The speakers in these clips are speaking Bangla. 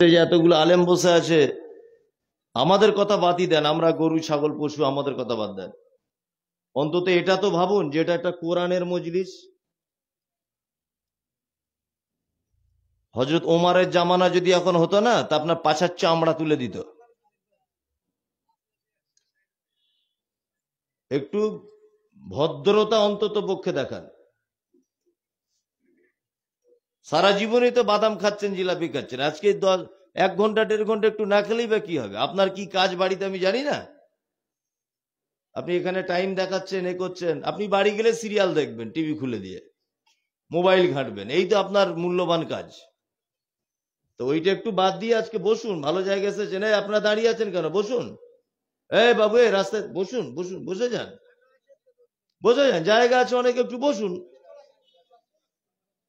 যে এতগুলো আলেম বসে আছে আমাদের কথা বাতি দেন আমরা গরু ছাগল পশু আমাদের কথা বাদ দেন অন্তত এটা তো ভাবুন যে এটা একটা কোরআনের মজলিস হজরত ওমারের জামানা যদি এখন হতো না তা আপনার পাছার চামড়া তুলে দিত একটু ভদ্রতা অন্তত পক্ষে দেখান সারা জীবনই তো বাদাম খাচ্ছেন জিলাপি খাচ্ছেন আজকে দশ এক ঘন্টা দেড় ঘন্টা একটু না খেলেই বা কি হবে আপনার কি কাজ বাড়িতে আমি জানি না আপনি এখানে টাইম দেখাচ্ছেন এ করছেন আপনি বাড়ি গেলে সিরিয়াল দেখবেন টিভি খুলে দিয়ে মোবাইল ঘাঁটবেন এই তো আপনার মূল্যবান কাজ তো ওইটা একটু বাদ দিয়ে আজকে বসুন ভালো জায়গা এসেছেন এই আপনারা দাঁড়িয়ে আছেন কেন বসুন এ বাবু এই রাস্তায় বসুন বসুন বসে যান বসে যান জায়গা আছে অনেক একটু বসুন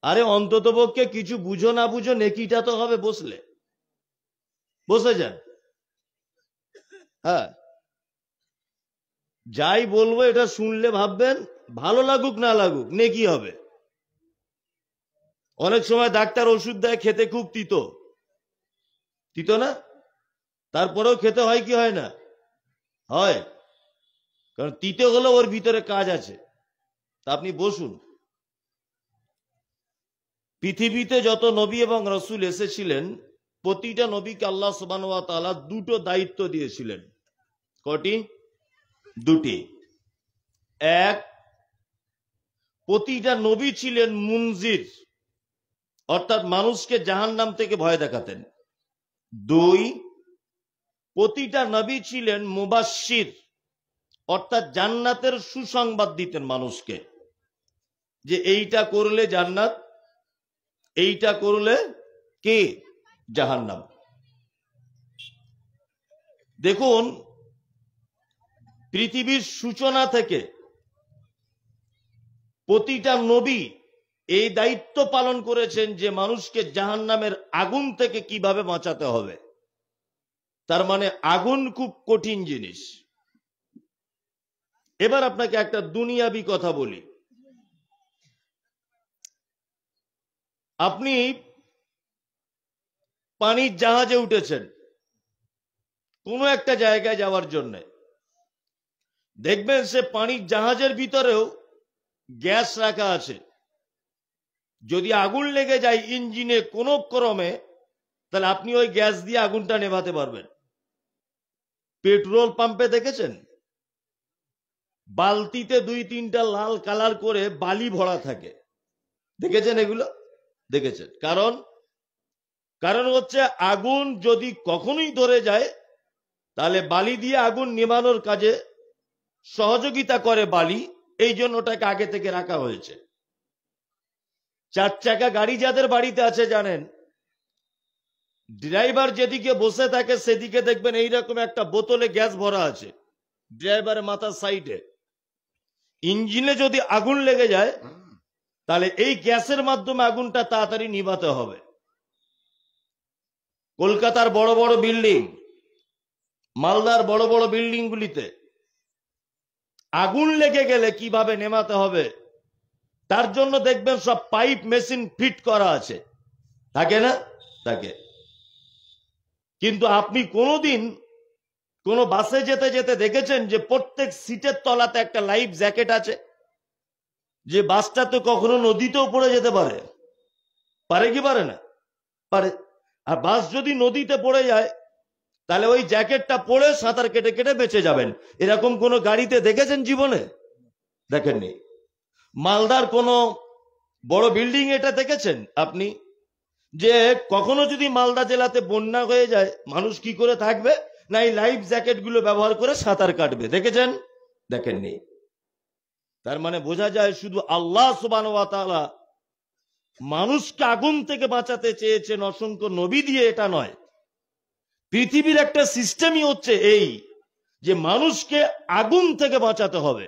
আরে অন্তত পক্ষে কিছু বুঝো না বুঝো নেকিটা তো হবে বসলে বসে যান হ্যাঁ যাই বলবো এটা শুনলে ভাববেন ভালো লাগুক না লাগুক নেকি হবে অনেক সময় ডাক্তার ওষুধ দেয় খেতে খুব তিতো তিতো না তারপরেও খেতে হয় কি হয় না হয় কারণ তিতে হলো ওর ভিতরে কাজ আছে তা আপনি বসুন পৃথিবীতে যত নবী এবং রসুল এসেছিলেন প্রতিটা নবীকে আল্লাহ সুবানুয়া দুটো দায়িত্ব দিয়েছিলেন কটি দুটি এক প্রতিটা নবী ছিলেন মুনজির অর্থাৎ মানুষকে জাহান নাম থেকে ভয় দেখাতেন দুই প্রতিটা নবী ছিলেন মুবাসির অর্থাৎ জান্নাতের সুসংবাদ দিতেন মানুষকে যে এইটা করলে জান্নাত এইটা করলে কে জাহান্নাম দেখুন পৃথিবীর সূচনা থেকে প্রতিটা নবী এই দায়িত্ব পালন করেছেন যে মানুষকে জাহান নামের আগুন থেকে কিভাবে বাঁচাতে হবে তার মানে আগুন খুব কঠিন জিনিস এবার আপনাকে একটা দুনিয়াবি কথা বলি আপনি পানির জাহাজে উঠেছেন কোনো একটা জায়গায় যাওয়ার জন্য দেখবেন সে পানির জাহাজের ভিতরেও গ্যাস রাখা আছে যদি আগুন লেগে যায় ইঞ্জিনে কোনো ক্রমে তাহলে আপনি ওই গ্যাস দিয়ে আগুনটা নেভাতে পারবেন পেট্রোল পাম্পে দেখেছেন বালতিতে দুই তিনটা লাল কালার করে বালি ভরা থাকে দেখেছেন এগুলো দেখেছেন কারণ কারণ হচ্ছে আগুন যদি কখনোই ধরে যায় তাহলে বালি দিয়ে আগুন নিবানোর কাজে সহযোগিতা করে বালি এই জন্য ওটাকে আগে থেকে রাখা হয়েছে চার চাকা গাড়ি যাদের বাড়িতে আছে জানেন ড্রাইভার যেদিকে বসে থাকে সেদিকে দেখবেন এইরকম একটা বোতলে গ্যাস ভরা আছে ড্রাইভারের মাথার সাইডে ইঞ্জিনে যদি আগুন লেগে যায় তাহলে এই গ্যাসের মাধ্যমে আগুনটা তাড়াতাড়ি নিভাতে হবে কলকাতার বড় বড় বিল্ডিং মালদার বড় বড় বিল্ডিং গুলিতে আগুন লেগে গেলে কিভাবে নেমাতে হবে তার জন্য দেখবেন সব পাইপ মেশিন ফিট করা আছে থাকে না থাকে কিন্তু আপনি কোনোদিন কোনো বাসে যেতে যেতে দেখেছেন যে প্রত্যেক সিটের তলাতে একটা লাইফ জ্যাকেট আছে যে বাসটা তো কখনো নদীতেও পড়ে যেতে পারে পারে কি পারে না পারে আর বাস যদি নদীতে পড়ে যায় তাহলে ওই জ্যাকেটটা পরে সাঁতার কেটে কেটে বেঁচে যাবেন এরকম কোন গাড়িতে দেখেছেন জীবনে দেখেননি মালদার কোন বড় বিল্ডিং এটা দেখেছেন আপনি যে কখনো যদি মালদা জেলাতে বন্যা হয়ে যায় মানুষ কি করে থাকবে না এই লাইফ জ্যাকেট গুলো ব্যবহার করে সাঁতার কাটবে দেখেছেন দেখেননি তার মানে বোঝা যায় শুধু আল্লাহ সুবান মানুষকে আগুন থেকে বাঁচাতে চেয়েছেন অসংখ্য নবী দিয়ে এটা নয় পৃথিবীর একটা সিস্টেমই হচ্ছে এই যে মানুষকে আগুন থেকে বাঁচাতে হবে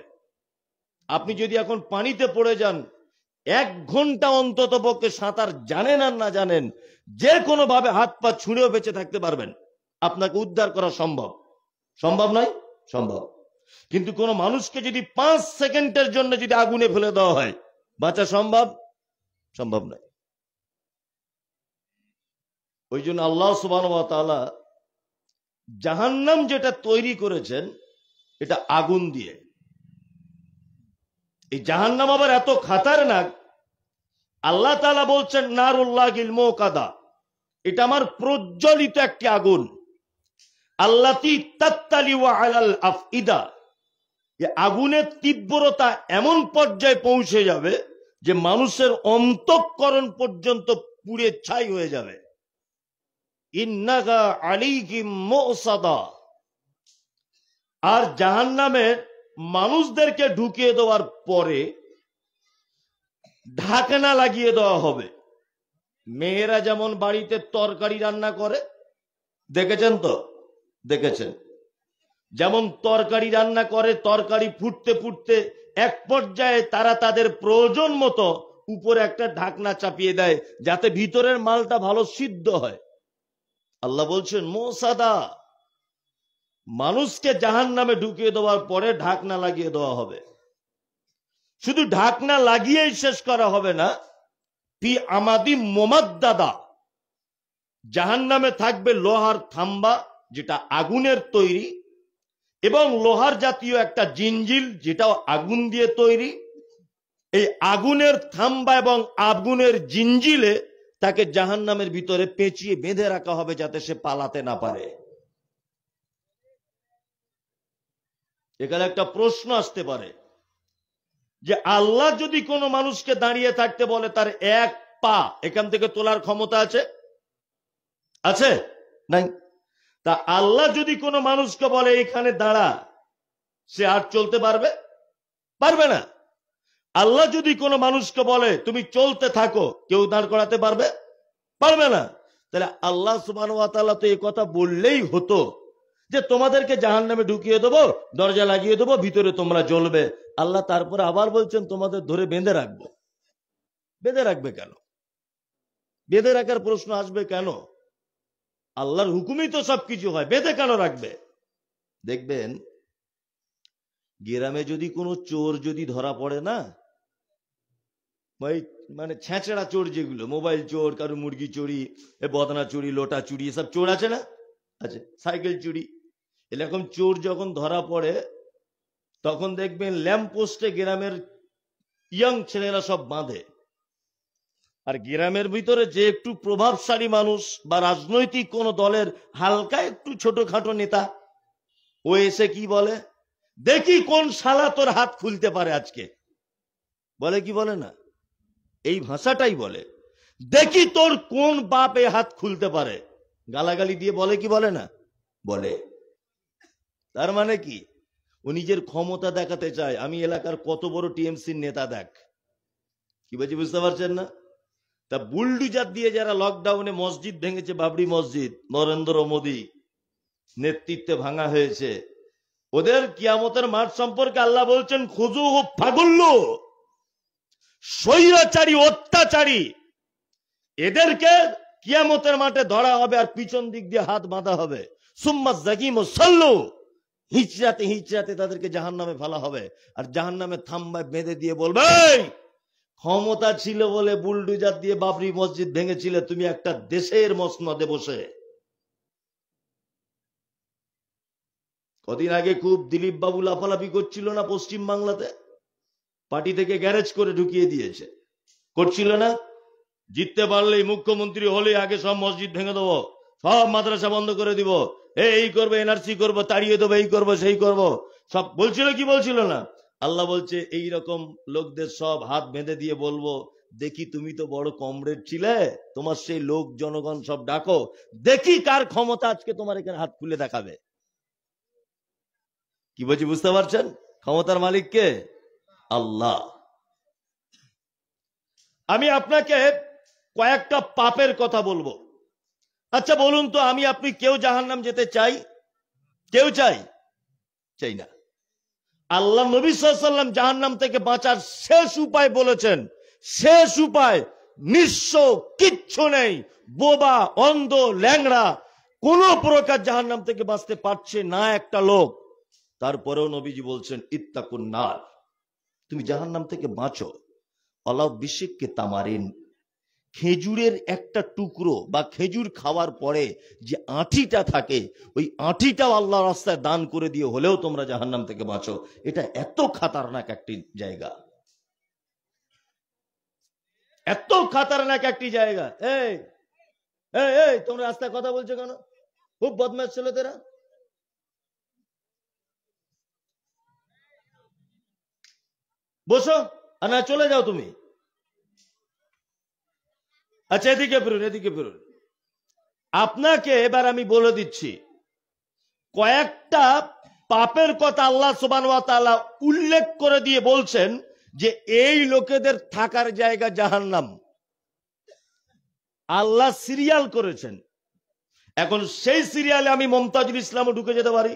আপনি যদি এখন পানিতে পড়ে যান এক ঘন্টা অন্তত পক্ষে সাঁতার জানেন আর না জানেন যে কোনো ভাবে হাত পা ছুঁড়েও বেঁচে থাকতে পারবেন আপনাকে উদ্ধার করা সম্ভব সম্ভব নয় সম্ভব কিন্তু কোন মানুষকে যদি পাঁচ সেকেন্ডের জন্য যদি আগুনে ফেলে দেওয়া হয় বাঁচা সম্ভব সম্ভব নয় ওই জন্য আল্লাহ সুবাহ জাহান্নাম যেটা তৈরি করেছেন এটা আগুন দিয়ে এই জাহান্নাম আবার এত খাতার না আল্লাহ তালা বলছেন নারুল্লাহ গিলমো কাদা এটা আমার প্রজ্বলিত একটি আগুন আল্লাহ আফ ইদা যে আগুনের তীব্রতা এমন পর্যায়ে পৌঁছে যাবে যে মানুষের অন্তঃকরণ পর্যন্ত পুড়ে ছাই হয়ে যাবে ইন্নাগা আর জাহান নামে মানুষদেরকে ঢুকিয়ে দেওয়ার পরে ঢাকনা লাগিয়ে দেওয়া হবে মেয়েরা যেমন বাড়িতে তরকারি রান্না করে দেখেছেন তো দেখেছেন যেমন তরকারি রান্না করে তরকারি ফুটতে ফুটতে এক পর্যায়ে তারা তাদের প্রয়োজন মতো উপরে একটা ঢাকনা চাপিয়ে দেয় যাতে ভিতরের মালটা ভালো সিদ্ধ হয় আল্লাহ বলছেন মোসাদা মানুষকে জাহান নামে ঢুকিয়ে দেওয়ার পরে ঢাকনা লাগিয়ে দেওয়া হবে শুধু ঢাকনা লাগিয়েই শেষ করা হবে না পি আমাদি মোমাদ্দাদা জাহান নামে থাকবে লোহার থাম্বা যেটা আগুনের তৈরি এবং লোহার জাতীয় একটা জিঞ্জিল যেটাও আগুন দিয়ে তৈরি এই আগুনের থাম্বা এবং আগুনের জিনজিলে তাকে জাহান নামের ভিতরে পেঁচিয়ে বেঁধে রাখা হবে যাতে সে পালাতে না পারে এখানে একটা প্রশ্ন আসতে পারে যে আল্লাহ যদি কোনো মানুষকে দাঁড়িয়ে থাকতে বলে তার এক পা এখান থেকে তোলার ক্ষমতা আছে আছে নাই তা আল্লাহ যদি কোনো মানুষকে বলে এখানে দাঁড়া সে আর চলতে পারবে পারবে না আল্লাহ যদি কোনো মানুষকে বলে তুমি চলতে থাকো কেউ দাঁড় করাতে পারবে পারবে না তাহলে আল্লাহ সুবান তো এ কথা বললেই হতো যে তোমাদেরকে জাহান নামে ঢুকিয়ে দেবো দরজা লাগিয়ে দেবো ভিতরে তোমরা জ্বলবে আল্লাহ তারপরে আবার বলছেন তোমাদের ধরে বেঁধে রাখবো বেঁধে রাখবে কেন বেঁধে রাখার প্রশ্ন আসবে কেন আল্লাহর হুকুমই তো সবকিছু হয় বেঁধে কেন রাখবে দেখবেন গ্রামে যদি কোনো চোর যদি ধরা পড়ে না ভাই মানে ছেঁচড়া চোর যেগুলো মোবাইল চোর কারো মুরগি চুরি বদনা চুরি লোটা চুরি এসব চোর আছে না আছে সাইকেল চুরি এরকম চোর যখন ধরা পড়ে তখন দেখবেন ল্যাম্প পোস্টে গ্রামের ইয়াং ছেলেরা সব বাঁধে আর গ্রামের ভিতরে যে একটু প্রভাবশালী মানুষ বা রাজনৈতিক কোন দলের হালকা একটু ছোটখাটো নেতা ও এসে কি বলে দেখি কোন শালা তোর হাত খুলতে পারে আজকে বলে কি বলে না এই ভাষাটাই বলে দেখি তোর কোন বাপ এ হাত খুলতে পারে গালাগালি দিয়ে বলে কি বলে না বলে তার মানে কি ও নিজের ক্ষমতা দেখাতে চায় আমি এলাকার কত বড় টিএমসির নেতা দেখ কি বলছি বুঝতে পারছেন না তা বুলডুজার দিয়ে যারা লকডাউনে মসজিদ ভেঙেছে বাবরি মসজিদ নরেন্দ্র মোদী নেতৃত্বে ভাঙা হয়েছে ওদের কিয়ামতের মাঠ সম্পর্কে আল্লাহ বলছেন খুজু ও ফাগুল্লু স্বৈরাচারী অত্যাচারী এদেরকে কিয়ামতের মাঠে ধরা হবে আর পিছন দিক দিয়ে হাত বাঁধা হবে সুম্মা জাকিম ও সল্লু হিচড়াতে হিচড়াতে তাদেরকে জাহান নামে ফেলা হবে আর জাহান নামে থাম্বায় বেঁধে দিয়ে বলবে ক্ষমতা ছিল বলে বুলডুজার দিয়ে বাবরি মসজিদ ভেঙেছিলে তুমি একটা দেশের মসনদে বসে কদিন আগে খুব দিলীপ বাবু লাফালাফি করছিল না পশ্চিম বাংলাতে পার্টি থেকে গ্যারেজ করে ঢুকিয়ে দিয়েছে করছিল না জিততে পারলেই মুখ্যমন্ত্রী হলে আগে সব মসজিদ ভেঙে দেবো সব মাদ্রাসা বন্ধ করে দিব এই করবো এনআরসি করবো তাড়িয়ে দেবো এই করবো সেই করবো সব বলছিল কি বলছিল না আল্লাহ বলছে এই রকম লোকদের সব হাত বেঁধে দিয়ে বলবো দেখি তুমি তো বড় কমরেড ছিলে তোমার সেই লোক জনগণ সব ডাকো দেখি কার ক্ষমতা আজকে তোমার এখানে হাত খুলে দেখাবে কি বলছি বুঝতে পারছেন ক্ষমতার মালিককে আল্লাহ আমি আপনাকে কয়েকটা পাপের কথা বলবো আচ্ছা বলুন তো আমি আপনি কেউ জাহান্নাম যেতে চাই কেউ চাই চাই না আল্লাহ নবী সাল্লাম জাহান নাম থেকে বাঁচার শেষ উপায় বলেছেন শেষ উপায় নিঃস্ব কিচ্ছু নেই বোবা অন্ধ ল্যাংড়া কোন প্রকার জাহান নাম থেকে বাঁচতে পারছে না একটা লোক তারপরেও নবীজি বলছেন ইত্তাকুন্নার তুমি জাহান নাম থেকে বাঁচো অলাভ বিশিককে তামারিন খেজুরের একটা টুকরো বা খেজুর খাওয়ার পরে যে আঁটিটা থাকে ওই আঁটিটাও আল্লাহ রাস্তায় দান করে দিয়ে হলেও তোমরা জাহান্নাম থেকে বাঁচো এটা এত খাতারনাক একটি জায়গা এত খাতারনাক একটি জায়গা এই এই তোমরা রাস্তায় কথা বলছো কেন খুব বদমাস তোরা বসো আর না চলে যাও তুমি আচ্ছা এদিকে ফিরুন এদিকে ফিরুন আপনাকে এবার আমি বলে দিচ্ছি কয়েকটা পাপের কথা আল্লাহ সোবান উল্লেখ করে দিয়ে বলছেন যে এই লোকেদের থাকার জায়গা নাম আল্লাহ সিরিয়াল করেছেন এখন সেই সিরিয়ালে আমি মমতাজুল ইসলামও ঢুকে যেতে পারি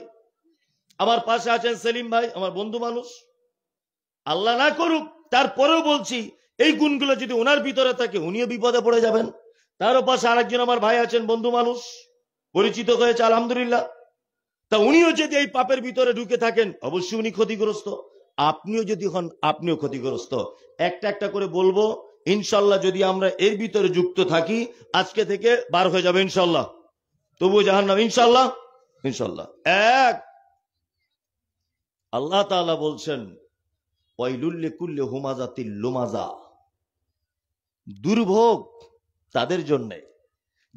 আমার পাশে আছেন সেলিম ভাই আমার বন্ধু মানুষ আল্লাহ না করুক তারপরেও বলছি এই গুণগুলো যদি ওনার ভিতরে থাকে উনিও বিপদে পড়ে যাবেন তার পাশে আরেকজন আমার ভাই আছেন বন্ধু মানুষ পরিচিত হয়েছে আলহামদুলিল্লাহ তা উনিও যদি এই পাপের ভিতরে ঢুকে থাকেন অবশ্যই উনি ক্ষতিগ্রস্ত আপনিও যদি হন আপনিও ক্ষতিগ্রস্ত একটা একটা করে বলবো ইনশাল্লাহ যদি আমরা এর ভিতরে যুক্ত থাকি আজকে থেকে বার হয়ে যাবে ইনশাল্লাহ তবুও জাহান নাম ইনশাল্লাহ ইনশাল্লাহ এক আল্লাহ তালা বলছেন কুল্লে লোমাজা দুর্ভোগ তাদের জন্যে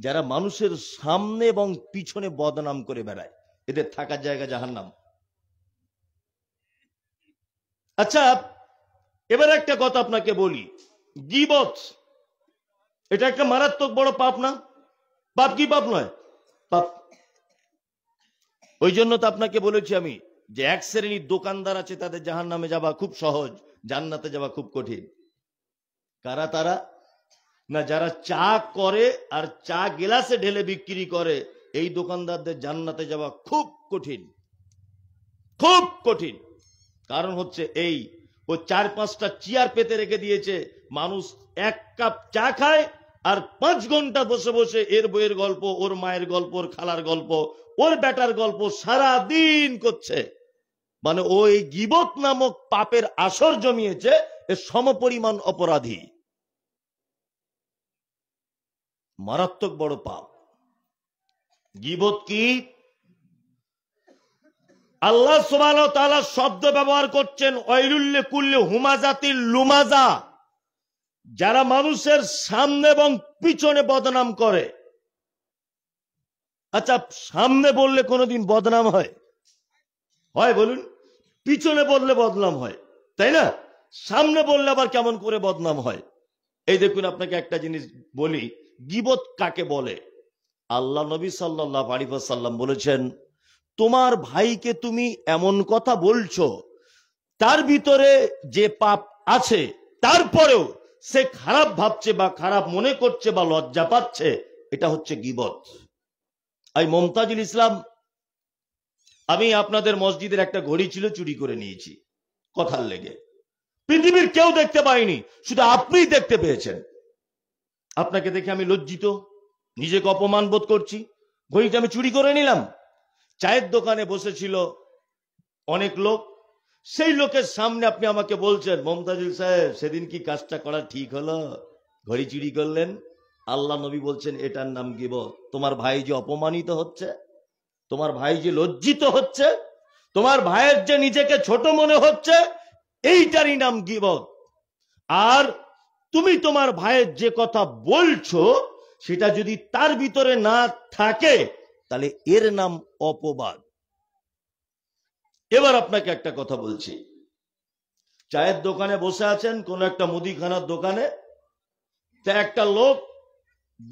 যারা মানুষের সামনে এবং পিছনে বদনাম করে বেড়ায় এদের থাকার জায়গা নাম আচ্ছা এবার একটা কথা আপনাকে বলি গিবত এটা একটা মারাত্মক বড় পাপ না পাপ কি পাপ নয় পাপ ওই জন্য তো আপনাকে বলেছি আমি যে এক শ্রেণীর দোকানদার আছে তাদের জাহান নামে যাওয়া খুব সহজ জান্নাতে যাওয়া খুব কঠিন কারা তারা না যারা চা করে আর চা গেলাসে ঢেলে বিক্রি করে এই দোকানদারদের জান্নাতে যাওয়া খুব কঠিন খুব কঠিন কারণ হচ্ছে এই ও চার পাঁচটা চেয়ার পেতে রেখে দিয়েছে মানুষ এক কাপ চা খায় আর পাঁচ ঘন্টা বসে বসে এর বইয়ের গল্প ওর মায়ের গল্প ওর খালার গল্প ওর বেটার গল্প সারা দিন করছে মানে ওই গিবত নামক পাপের আসর জমিয়েছে এর সমপরিমাণ অপরাধী মারাত্মক বড় পাপ গিবত কি আল্লাহ সোমান তালা শব্দ ব্যবহার করছেন ঐরুল্লে কুল্লে হুমা জাতির লুমাজা যারা মানুষের সামনে এবং পিছনে বদনাম করে আচ্ছা সামনে বললে কোনোদিন বদনাম হয় হয় বলুন পিছনে বললে বদনাম হয় তাই না সামনে বললে আবার কেমন করে বদনাম হয় এই দেখুন আপনাকে একটা জিনিস বলি গিবত কাকে বলে আল্লাহ নবী সাল্লাহ আলিফাসাল্লাম বলেছেন তোমার ভাইকে তুমি এমন কথা বলছো তার ভিতরে যে পাপ আছে তারপরেও সে খারাপ ভাবছে বা খারাপ মনে করছে বা লজ্জা পাচ্ছে এটা হচ্ছে গিবত আই মমতাজুল ইসলাম আমি আপনাদের মসজিদের একটা ঘড়ি ছিল চুরি করে নিয়েছি কথার লেগে পৃথিবীর কেউ দেখতে পায়নি শুধু আপনিই দেখতে পেয়েছেন আপনাকে দেখে আমি লজ্জিত নিজেকে অপমান বোধ করছি ঘড়িটা আমি চুরি করে নিলাম চায়ের দোকানে বসেছিল অনেক লোক সেই লোকের সামনে আপনি আমাকে বলছেন মমতাজুল সাহেব সেদিন কি কাজটা করা ঠিক হলো ঘড়ি চুরি করলেন আল্লাহ নবী বলছেন এটার নাম গিব তোমার ভাই যে অপমানিত হচ্ছে তোমার ভাই যে লজ্জিত হচ্ছে তোমার ভাইয়ের যে নিজেকে ছোট মনে হচ্ছে এইটারই নাম গিবত আর তুমি তোমার ভাইয়ের যে কথা বলছো সেটা যদি তার ভিতরে না থাকে তাহলে এর নাম অপবাদ এবার আপনাকে একটা কথা বলছি চায়ের দোকানে বসে আছেন কোন একটা মুদিখানার দোকানে তা একটা লোক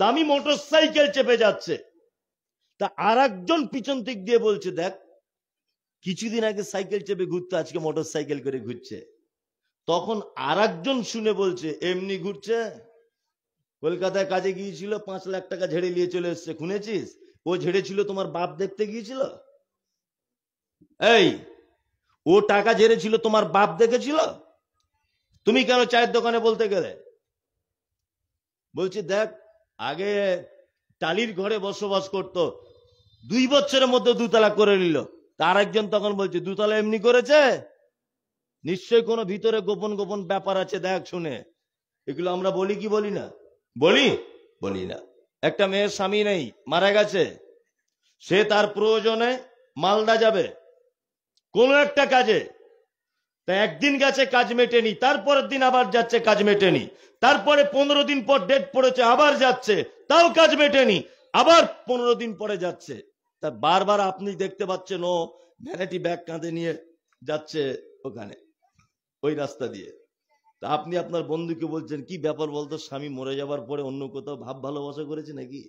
দামি মোটর সাইকেল চেপে যাচ্ছে তা আর একজন পিছন দিক দিয়ে বলছে দেখ কিছুদিন আগে সাইকেল চেপে ঘুরতে আজকে মোটর সাইকেল করে ঘুরছে তখন আর শুনে বলছে এমনি ঘুরছে কলকাতায় কাজে গিয়েছিল পাঁচ লাখ টাকা ঝেড়ে নিয়ে চলে এসছে শুনেছিস ও ঝেড়েছিল তোমার বাপ দেখতে গিয়েছিল এই ও টাকা ঝেড়েছিল তোমার বাপ দেখেছিল তুমি কেন চায়ের দোকানে বলতে গেলে বলছি দেখ আগে টালির ঘরে বসবাস করত দুই বছরের মধ্যে দুতলা করে নিল তার একজন তখন বলছে দুতলা এমনি করেছে নিশ্চয় কোনো ভিতরে গোপন গোপন ব্যাপার আছে দেখ শুনে এগুলো আমরা বলি কি বলি না বলি বলি না একটা মেয়ের স্বামী নেই মারা গেছে সে তার প্রয়োজনে মালদা যাবে কোন একটা কাজে তা একদিন গেছে কাজ মেটেনি তারপরের দিন আবার যাচ্ছে কাজ মেটেনি তারপরে পনেরো দিন পর ডেট পড়েছে আবার যাচ্ছে তাও কাজ মেটেনি আবার পনেরো দিন পরে যাচ্ছে তা বারবার আপনি দেখতে পাচ্ছেন ও ভ্যানিটি ব্যাগ কাঁধে নিয়ে যাচ্ছে ওখানে ওই রাস্তা দিয়ে তা আপনি আপনার বন্ধুকে বলছেন কি ব্যাপার বলতো স্বামী মরে যাবার পরে অন্য কোথাও ভাব ভালোবাসা করেছে নাকি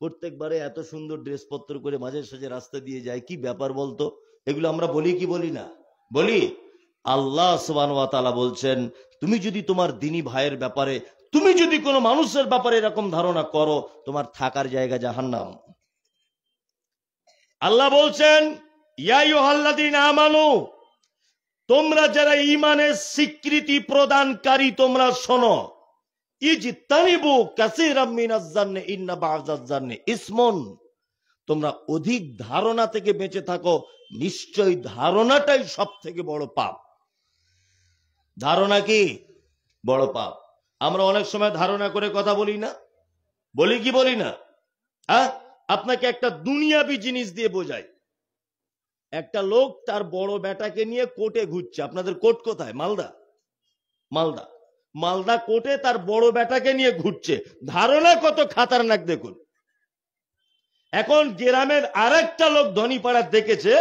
প্রত্যেকবারে এত সুন্দর ড্রেসপত্র করে মাঝে সাঝে রাস্তা দিয়ে যায় কি ব্যাপার বলতো এগুলো আমরা বলি কি বলি না বলি আল্লাহ সোবান বলছেন তুমি যদি তোমার দিনী ভাইয়ের ব্যাপারে তুমি যদি কোনো মানুষের ব্যাপারে এরকম ধারণা করো তোমার থাকার জায়গা জাহান্নাম আল্লাহ বলছেন তোমরা যারা ইমানের স্বীকৃতি প্রদানকারী তোমরা শোনো ইসমন তোমরা অধিক ধারণা থেকে বেঁচে থাকো নিশ্চয় ধারণাটাই সব থেকে বড় পাপ ধারণা কি বড় পাপ আমরা অনেক সময় ধারণা করে কথা বলি না বলি কি বলি না হ্যাঁ আপনাকে একটা দুনিয়াবি জিনিস দিয়ে বোঝায় একটা লোক তার বড় বেটাকে নিয়ে কোটে ঘুরছে আপনাদের কোট কোথায় মালদা মালদা মালদা কোটে তার বড় বেটাকে নিয়ে ঘুরছে ধারণা কত খাতারনাক দেখুন এখন গ্রামের আরেকটা লোক ধনীপাড়া দেখেছে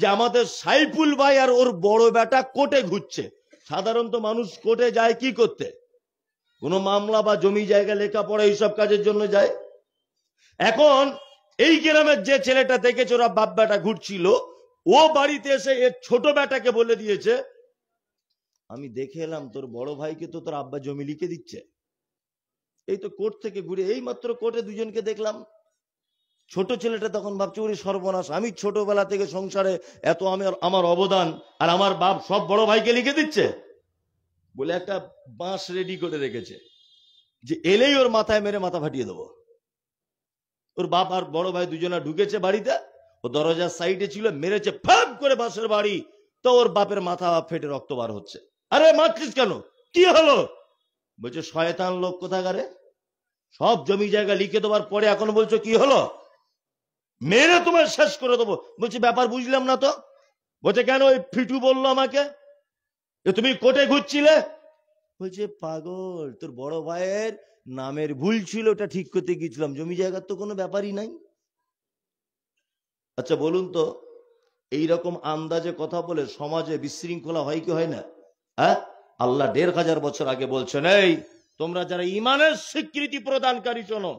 যে আমাদের সাইফুল ভাই আর ওর বড় বেটা কোটে ঘুরছে সাধারণত মানুষ কোটে যায় কি করতে কোনো মামলা বা জমি জায়গা লেখাপড়া এইসব কাজের জন্য যায় এখন এই গ্রামের যে ছেলেটা থেকে ওরা বাপ বেটা ঘুরছিল ও বাড়িতে এসে এর ছোট বেটাকে বলে দিয়েছে আমি দেখে এলাম তোর বড় ভাইকে তো তোর আব্বা জমি লিখে দিচ্ছে এই তো কোর্ট থেকে ঘুরে এই মাত্র কোর্টে দুজনকে দেখলাম ছোট ছেলেটা তখন ভাবছে উনি সর্বনাশ আমি ছোটবেলা থেকে সংসারে এত আমার অবদান আর আমার বাপ সব বড় ভাইকে লিখে দিচ্ছে বলে একটা বাঁশ রেডি করে রেখেছে যে এলেই ওর মাথায় মেরে মাথা ফাটিয়ে দেবো ওর বাপ আর বড় ভাই দুজনা ঢুকেছে বাড়িতে ও দরজার সাইডে ছিল মেরেছে ফাপ করে বাঁশের বাড়ি তো ওর বাপের মাথা ফেটে রক্ত বার হচ্ছে আরে মারছিস কেন কি হলো বলছে শয়তান লোক কোথাকারে সব জমি জায়গা লিখে দেওয়ার পরে এখন বলছো কি হলো মেরে তোমার শেষ করে দেবো বলছি ব্যাপার বুঝলাম না তো বলছে কেন ওই ফিটু বললো আমাকে তুমি কোটে ঘুরছিলে বলছে পাগল তোর বড় ভাইয়ের নামের ভুল ছিল ওটা ঠিক করতে গিয়েছিলাম জমি জায়গার তো কোনো ব্যাপারই নাই আচ্ছা বলুন তো এই রকম আন্দাজে কথা বলে সমাজে বিশৃঙ্খলা হয় কি হয় না হ্যাঁ আল্লাহ দেড় হাজার বছর আগে বলছেন এই তোমরা যারা ইমানের স্বীকৃতি প্রদানকারী শোনো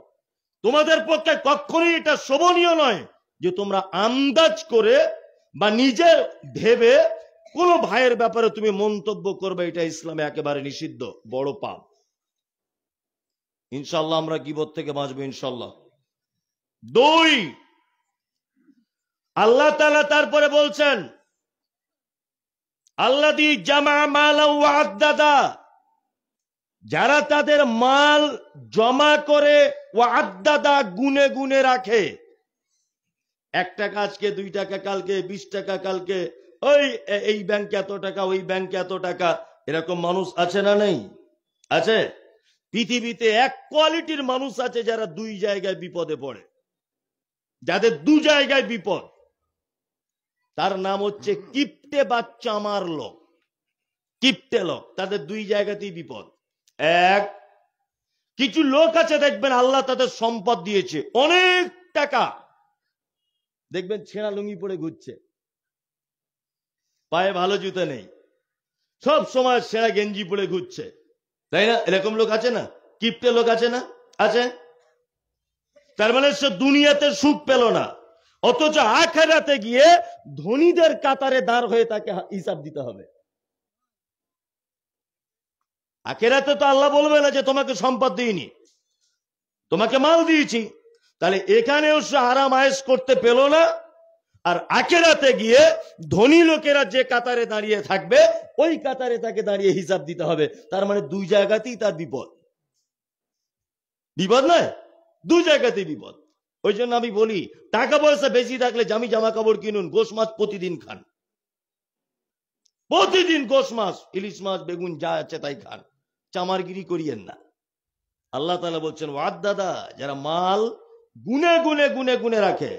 তোমাদের পক্ষে কখনই এটা শোভনীয় নয় যে তোমরা আন্দাজ করে বা নিজে ভেবে কোন ভাইয়ের ব্যাপারে তুমি মন্তব্য করবে এটা ইসলামে একেবারে নিষিদ্ধ বড় পাপ ইনশাল্লাহ আমরা গিবত থেকে বাঁচবো ইনশাল্লাহ দুই আল্লাহ তালা তারপরে বলছেন আল্লাহ দি জামা মাল আদাদা যারা তাদের মাল জমা করে ও আদাদা গুনে গুনে রাখে এক টাকা আজকে দুই টাকা কালকে বিশ টাকা কালকে ওই এই ব্যাংকে এত টাকা ওই ব্যাংকে এত টাকা এরকম মানুষ আছে না নেই আছে পৃথিবীতে এক কোয়ালিটির মানুষ আছে যারা দুই জায়গায় বিপদে পড়ে যাদের দু জায়গায় বিপদ তার নাম হচ্ছে কিপ্টে বা চামার লোক কিপ্টে লোক তাদের দুই জায়গাতেই বিপদ এক কিছু লোক আছে দেখবেন আল্লাহ তাদের সম্পদ দিয়েছে অনেক টাকা দেখবেন ছেঁড়া লুঙ্গি পরে ঘুরছে পায়ে ভালো জুতো নেই সব সময় সেরা গেঞ্জি পরে ঘুরছে তাই না এরকম লোক আছে না কিপ্টে লোক আছে না আছে তার মানে সে দুনিয়াতে সুখ পেল না অথচ আখেরাতে গিয়ে ধনীদের কাতারে দাঁড় হয়ে তাকে হিসাব দিতে হবে আখেরাতে তো আল্লাহ বলবে না যে তোমাকে সম্পদ দিইনি তোমাকে মাল দিয়েছি তাহলে এখানেও সে আরাম আয়েস করতে পেল না আর আখেরাতে গিয়ে ধনী লোকেরা যে কাতারে দাঁড়িয়ে থাকবে ওই কাতারে তাকে দাঁড়িয়ে হিসাব দিতে হবে তার মানে দুই জায়গাতেই তার বিপদ বিপদ নয় দুই জায়গাতেই বিপদ ওই জন্য আমি বলি টাকা পয়সা বেশি থাকলে জামি জামা কাপড় কিনুন গোস মাছ প্রতিদিন খান প্রতিদিন গোস মাছ ইলিশ মাছ বেগুন যা আছে তাই খান চামারগিরি করিয়েন না আল্লাহ তালা বলছেন ওয়াদ দাদা যারা মাল গুনে গুনে গুনে গুনে রাখে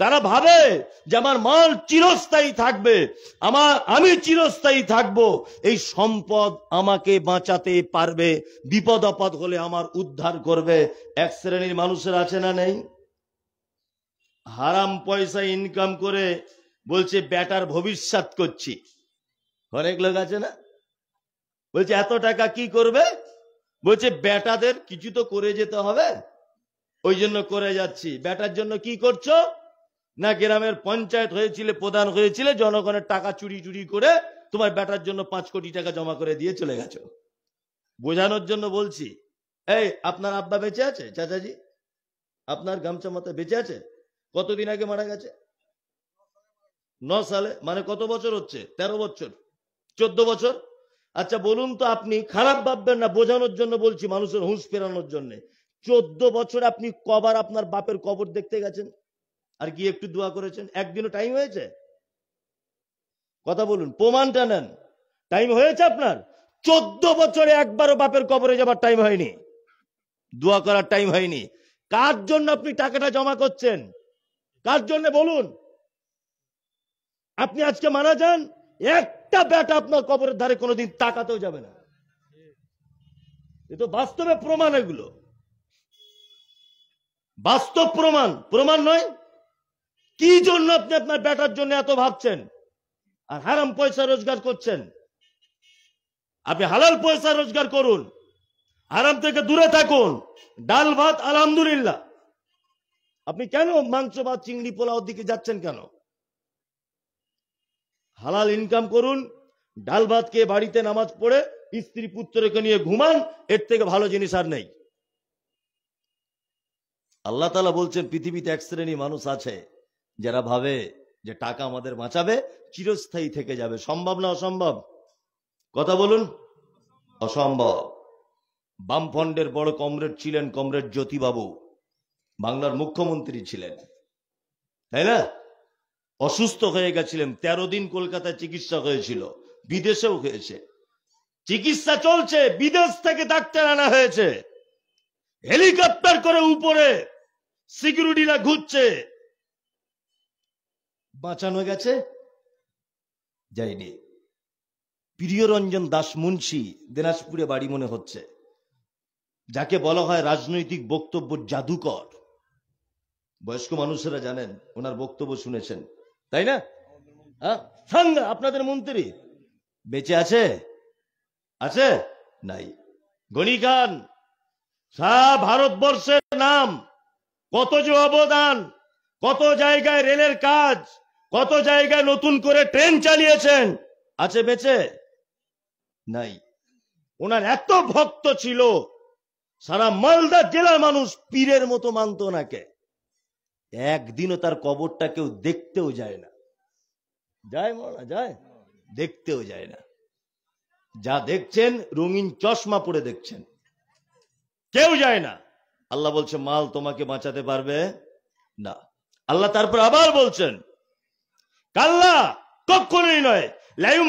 তারা ভাবে যে আমার মাল চিরস্থায়ী থাকবে আমার আমি চিরস্থায়ী থাকব এই সম্পদ আমাকে বাঁচাতে পারবে বিপদ আপদ হলে আমার উদ্ধার করবে এক শ্রেণীর মানুষের আছে না নেই হারাম পয়সা ইনকাম করে বলছে ব্যাটার ভবিষ্যৎ করছি অনেক লোক আছে না বলছে এত টাকা কি করবে বলছে বেটাদের কিছু তো করে যেতে হবে ওই জন্য করে যাচ্ছি বেটার জন্য কি করছো না গ্রামের পঞ্চায়েত হয়েছিল প্রধান হয়েছিল জনগণের টাকা চুরি চুরি করে তোমার বেটার জন্য পাঁচ কোটি টাকা জমা করে দিয়ে চলে গেছো বোঝানোর জন্য বলছি এই আপনার আব্বা বেঁচে আছে চাচাজি আপনার গামছা মাথা বেঁচে আছে কতদিন আগে মারা গেছে ন সালে মানে কত বছর হচ্ছে ১৩ বছর চোদ্দ বছর আচ্ছা বলুন তো আপনি খারাপ ভাববেন না বোঝানোর জন্য বলছি মানুষের হুঁশ ফেরানোর জন্য চোদ্দ বছর আপনি কবার আপনার বাপের কবর দেখতে গেছেন আর কি একটু দোয়া করেছেন একদিনও টাইম হয়েছে কথা বলুন প্রমাণটা নেন টাইম হয়েছে আপনার চোদ্দ বছরে একবারও বাপের কবরে যাবার টাইম হয়নি দোয়া করার টাইম হয়নি কার জন্য আপনি টাকাটা জমা করছেন কার জন্য বলুন আপনি আজকে মারা যান এক একটা ব্যাটা আপনার কবরের ধারে কোনোদিন তাকাতেও যাবে না এতো বাস্তবে প্রমাণ এগুলো বাস্তব প্রমাণ প্রমাণ নয় কি জন্য আপনি আপনার ব্যাটার জন্য এত ভাবছেন আর হারাম পয়সা রোজগার করছেন আপনি হালাল পয়সা রোজগার করুন হারাম থেকে দূরে থাকুন ডাল ভাত আলহামদুলিল্লাহ আপনি কেন মাংস বা চিংড়ি পোলাওর দিকে যাচ্ছেন কেন হালাল ইনকাম করুন ডাল ভাত খেয়ে বাড়িতে নামাজ পড়ে স্ত্রী পুত্রকে নিয়ে ঘুমান এর থেকে ভালো জিনিস আর নেই আল্লাহ তালা বলছেন পৃথিবীতে এক শ্রেণী মানুষ আছে যারা ভাবে যে টাকা আমাদের বাঁচাবে চিরস্থায়ী থেকে যাবে সম্ভব না অসম্ভব কথা বলুন অসম্ভব বামফ্রন্টের বড় কমরেড ছিলেন কমরেড জ্যোতিবাবু বাংলার মুখ্যমন্ত্রী ছিলেন তাই না অসুস্থ হয়ে গেছিলেন তেরো দিন কলকাতায় চিকিৎসা হয়েছিল বিদেশেও হয়েছে চিকিৎসা চলছে বিদেশ থেকে ডাক্তার আনা হয়েছে হেলিকপ্টার করে উপরে সিকিউরিটিরা ঘুরছে বাঁচানো গেছে প্রিয় প্রিয়রঞ্জন দাস মুন্সি দিনাজপুরে বাড়ি মনে হচ্ছে যাকে বলা হয় রাজনৈতিক বক্তব্য জাদুকর বয়স্ক মানুষেরা জানেন ওনার বক্তব্য শুনেছেন তাই না সাঙ্গা আপনাদের মন্ত্রী বেঁচে আছে আছে নাই গণিকান সারা ভারতবর্ষের নাম কত যে অবদান কত জায়গায় রেলের কাজ কত জায়গায় নতুন করে ট্রেন চালিয়েছেন আছে বেঁচে নাই ওনার এত ভক্ত ছিল সারা মালদা জেলার মানুষ পীরের মতো মানত ওনাকে একদিনও তার কবরটা কেউ দেখতেও যায় না যায় মরা যায় দেখতেও যায় না যা দেখছেন রঙিন চশমা পরে দেখছেন কেউ যায় না আল্লাহ বলছে মাল তোমাকে বাঁচাতে পারবে না আল্লাহ তারপর আবার বলছেন কাল্লা কখনোই নয় লাইম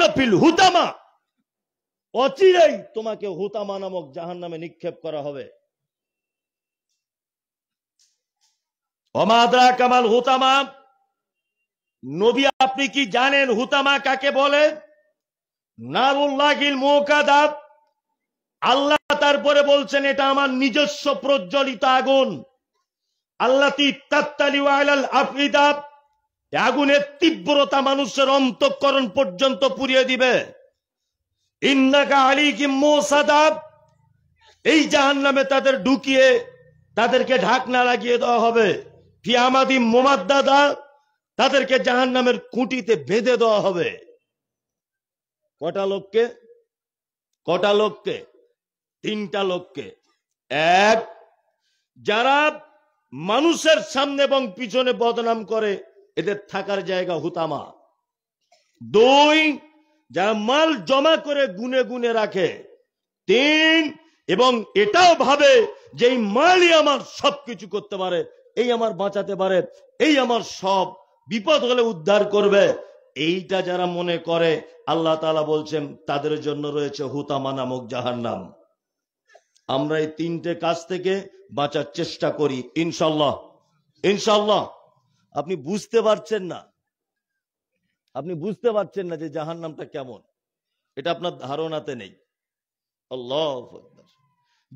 না ফিল হুতামা অচিরাই তোমাকে হুতামা নামক জাহান নামে নিক্ষেপ করা হবে অমাদা কামাল হুতামা নবী আপনি কি জানেন হুতামা কাকে বলে নারুল্লাহিল মোকাদাব আল্লাহ তারপরে বলছেন এটা আমার নিজস্ব প্রজ্বলিত আগুন আল্লাহ আগুনের তীব্রতা মানুষের অন্তঃকরণ পর্যন্ত পুড়িয়ে দিবে কি এই জাহান নামে তাদের ঢুকিয়ে তাদেরকে ঢাকনা লাগিয়ে দেওয়া হবে ফিয়ামাদি মোমাদ্দাদা তাদেরকে জাহান নামের খুঁটিতে বেঁধে দেওয়া হবে কটা লোককে কটা লোককে তিনটা লোককে এক যারা মানুষের সামনে এবং পিছনে বদনাম করে এদের থাকার জায়গা হুতামা দুই যারা মাল জমা করে গুনে গুনে রাখে তিন এবং এটাও ভাবে যে মালই আমার সবকিছু করতে পারে এই আমার বাঁচাতে পারে এই আমার সব বিপদ হলে উদ্ধার করবে এইটা যারা মনে করে আল্লাহ তালা বলছেন তাদের জন্য রয়েছে হুতামা নামক জাহার নাম আমরা এই তিনটে কাজ থেকে বাঁচার চেষ্টা করি ইনশাল্লাহ ইনশাল্লাহ আপনি বুঝতে পারছেন না আপনি বুঝতে পারছেন না যে জাহার নামটা কেমন এটা আপনার ধারণাতে নেই আল্লাহ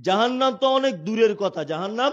জাহান্নাম তো অনেক দূরের কথা জাহান্নাম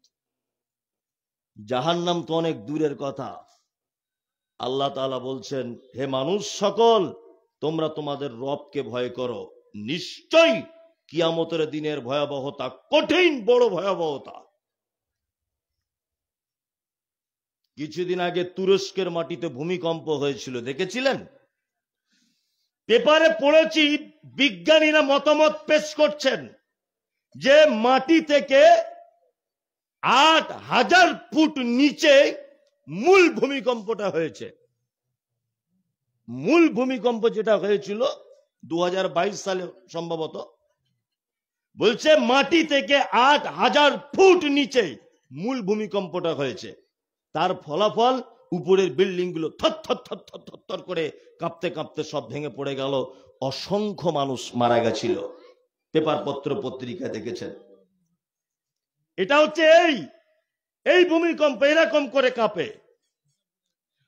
জাহান্নাম তো অনেক দূরের কথা আল্লাহ তালা বলছেন হে মানুষ সকল তোমরা তোমাদের রবকে ভয় করো নিশ্চয় কিয়ামতের দিনের ভয়াবহতা কঠিন বড় ভয়াবহতা কিছুদিন আগে তুরস্কের মাটিতে ভূমিকম্প হয়েছিল দেখেছিলেন পেপারে পড়েছি বিজ্ঞানীরা মতামত পেশ করছেন যে মাটি থেকে আট হাজার ফুট নিচে মূল ভূমিকম্পটা হয়েছে মূল ভূমিকম্প যেটা হয়েছিল দু সালে সম্ভবত বলছে মাটি থেকে আট হাজার ফুট নিচে মূল ভূমিকম্পটা হয়েছে তার ফলাফল উপরের বিল্ডিং গুলো থর থর থর থর থর থর করে কাঁপতে কাঁপতে সব ভেঙে পড়ে গেল অসংখ্য মানুষ মারা গেছিল পেপার পত্র পত্রিকা দেখেছেন এটা হচ্ছে এই এই ভূমিকম্প এরকম করে কাঁপে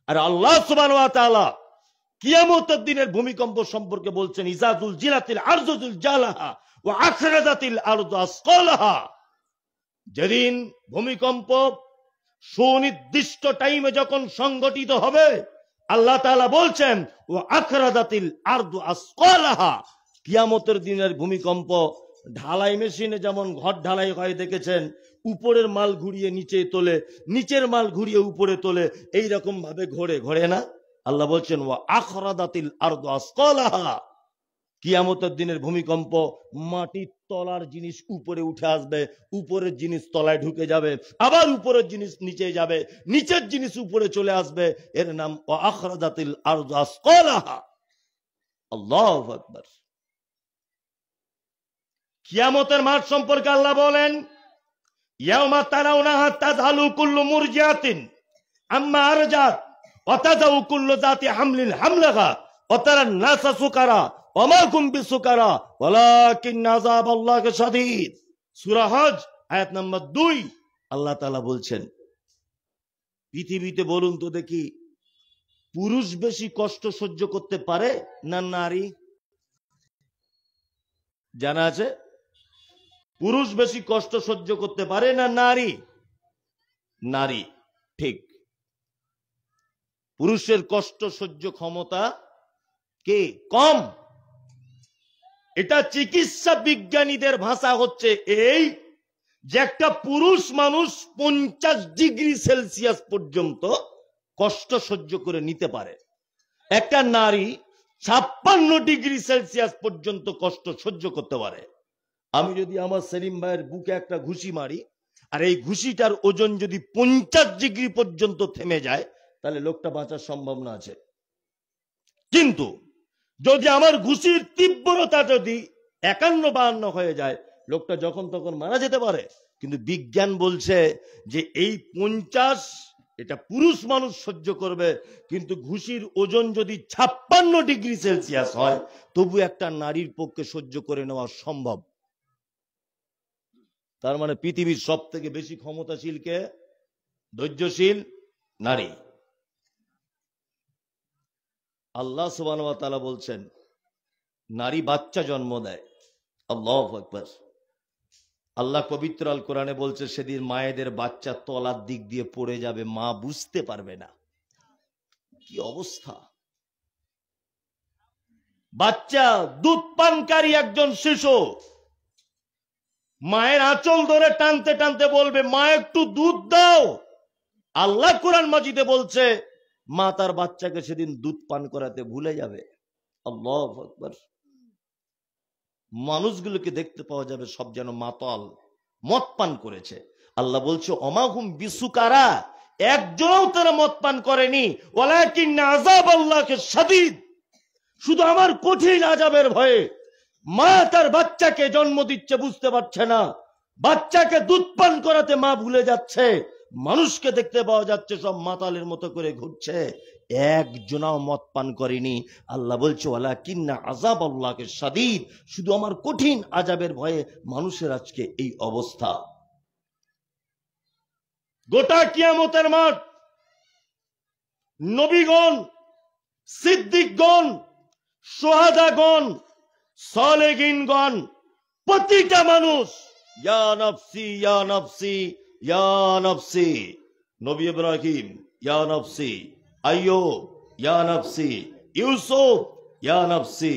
আর আল্লাহ সুবান কিয়ামতের ভূমিকম্প সম্পর্কে বলছেন ইজাদুল জিলাতিল আরজুল জালাহা ও আখরাজাতিল আরজ যেদিন ভূমিকম্প সুনির্দিষ্ট টাইমে যখন সংগঠিত হবে আল্লাহ তালা বলছেন ও আখরাজাতিল আর্দু আসকলাহা কিয়ামতের দিনের ভূমিকম্প ঢালাই মেশিনে যেমন ঘর ঢালাই হয় দেখেছেন উপরের মাল ঘুরিয়ে নিচে তোলে নিচের মাল ঘুরিয়ে উপরে তোলে এই রকম ভাবে ঘোরে ঘোরে না আল্লাহ বলছেন ও আখরাদাতিল আর কিয়ামতের দিনের ভূমিকম্প মাটির তলার জিনিস উপরে উঠে আসবে উপরের জিনিস তলায় ঢুকে যাবে আবার উপরের জিনিস নিচে যাবে নিচের জিনিস উপরে চলে আসবে এর নাম ও আখরাদাতিল আর আল্লাহ আকবর কিয়ামতের মাঠ সম্পর্কে আল্লাহ বলেন ইয়ামা তারাউনা হাত্তা ঝালু কুল্লু মুরজিয়াতিন আম্মা আর আরজাত অতাজাউ উকুল্ল জাতি হামলিন হামলাগা অতারা নাসা সুকারা অমা কুম্বি সুকারা ওয়ালাকিন আযাব আল্লাহকে শাদীদ সূরা হজ আয়াত নম্বর দুই আল্লাহ তাআলা বলছেন পৃথিবীতে বলুন তো দেখি পুরুষ বেশি কষ্ট সহ্য করতে পারে না নারী জানা আছে পুরুষ বেশি কষ্ট সহ্য করতে পারে না নারী নারী ঠিক পুরুষের কষ্ট সহ্য ক্ষমতা কে কম এটা চিকিৎসা বিজ্ঞানীদের ভাষা হচ্ছে এই যে একটা পুরুষ মানুষ পঞ্চাশ ডিগ্রি সেলসিয়াস পর্যন্ত কষ্ট সহ্য করে নিতে পারে একটা নারী ছাপ্পান্ন ডিগ্রি সেলসিয়াস পর্যন্ত কষ্ট সহ্য করতে পারে আমি যদি আমার সেলিম ভাইয়ের বুকে একটা ঘুষি মারি আর এই ঘুষিটার ওজন যদি পঞ্চাশ ডিগ্রি পর্যন্ত থেমে যায় তাহলে লোকটা বাঁচার সম্ভাবনা আছে কিন্তু যদি আমার ঘুষির তীব্রতা যদি একান্ন বাহান্ন হয়ে যায় লোকটা যখন তখন মারা যেতে পারে কিন্তু বিজ্ঞান বলছে যে এই পঞ্চাশ এটা পুরুষ মানুষ সহ্য করবে কিন্তু ঘুষির ওজন যদি ছাপ্পান্ন ডিগ্রি সেলসিয়াস হয় তবু একটা নারীর পক্ষে সহ্য করে নেওয়া সম্ভব তার মানে পৃথিবীর সব থেকে বেশি ক্ষমতাশীল কে ধৈর্যশীল নারী আল্লাহ সুবান বলছেন নারী বাচ্চা জন্ম দেয় আল্লাহ একবার আল্লাহ পবিত্র আল কোরআনে বলছে সেদিন মায়েদের বাচ্চা তলার দিক দিয়ে পড়ে যাবে মা বুঝতে পারবে না কি অবস্থা বাচ্চা দুধ পানকারী একজন শিশু মায়ের আঁচল ধরে টানতে টানতে বলবে মা একটু দুধ দাও আল্লাহ কোরআন মাজিদে বলছে মা তার বাচ্চাকে সেদিন দুধ পান করাতে ভুলে যাবে আল্লাহ মানুষগুলোকে দেখতে পাওয়া যাবে সব যেন মাতাল মদ পান করেছে আল্লাহ বলছে অমাহুম বিসুকারা একজনও তারা মদ পান করেনি ওলাকিন আজাব আল্লাহকে সাদিদ শুধু আমার কঠিন আজাবের ভয়ে মা তার বাচ্চাকে জন্ম দিচ্ছে বুঝতে পারছে না বাচ্চাকে দুধ পান করাতে মা ভুলে যাচ্ছে মানুষকে দেখতে পাওয়া যাচ্ছে সব মাতালের মতো করে ঘুরছে একজনাও মত পান করেনি আল্লাহ বলছে ওলা কিন্না আজাব আল্লাহকে সাদিদ শুধু আমার কঠিন আজাবের ভয়ে মানুষের আজকে এই অবস্থা গোটা কিয়ামতের মাঠ নবীগণ সিদ্দিকগণ সোহাদাগণ সলেগিনগণ প্রতিটা মানুষ ইয়া নফসি ইয়া নফসি ইয়া নফসি নবী ইব্রাহিম ইয়া নফসি আইয়ুব ইয়া নফসি ইউসুফ ইয়া নফসি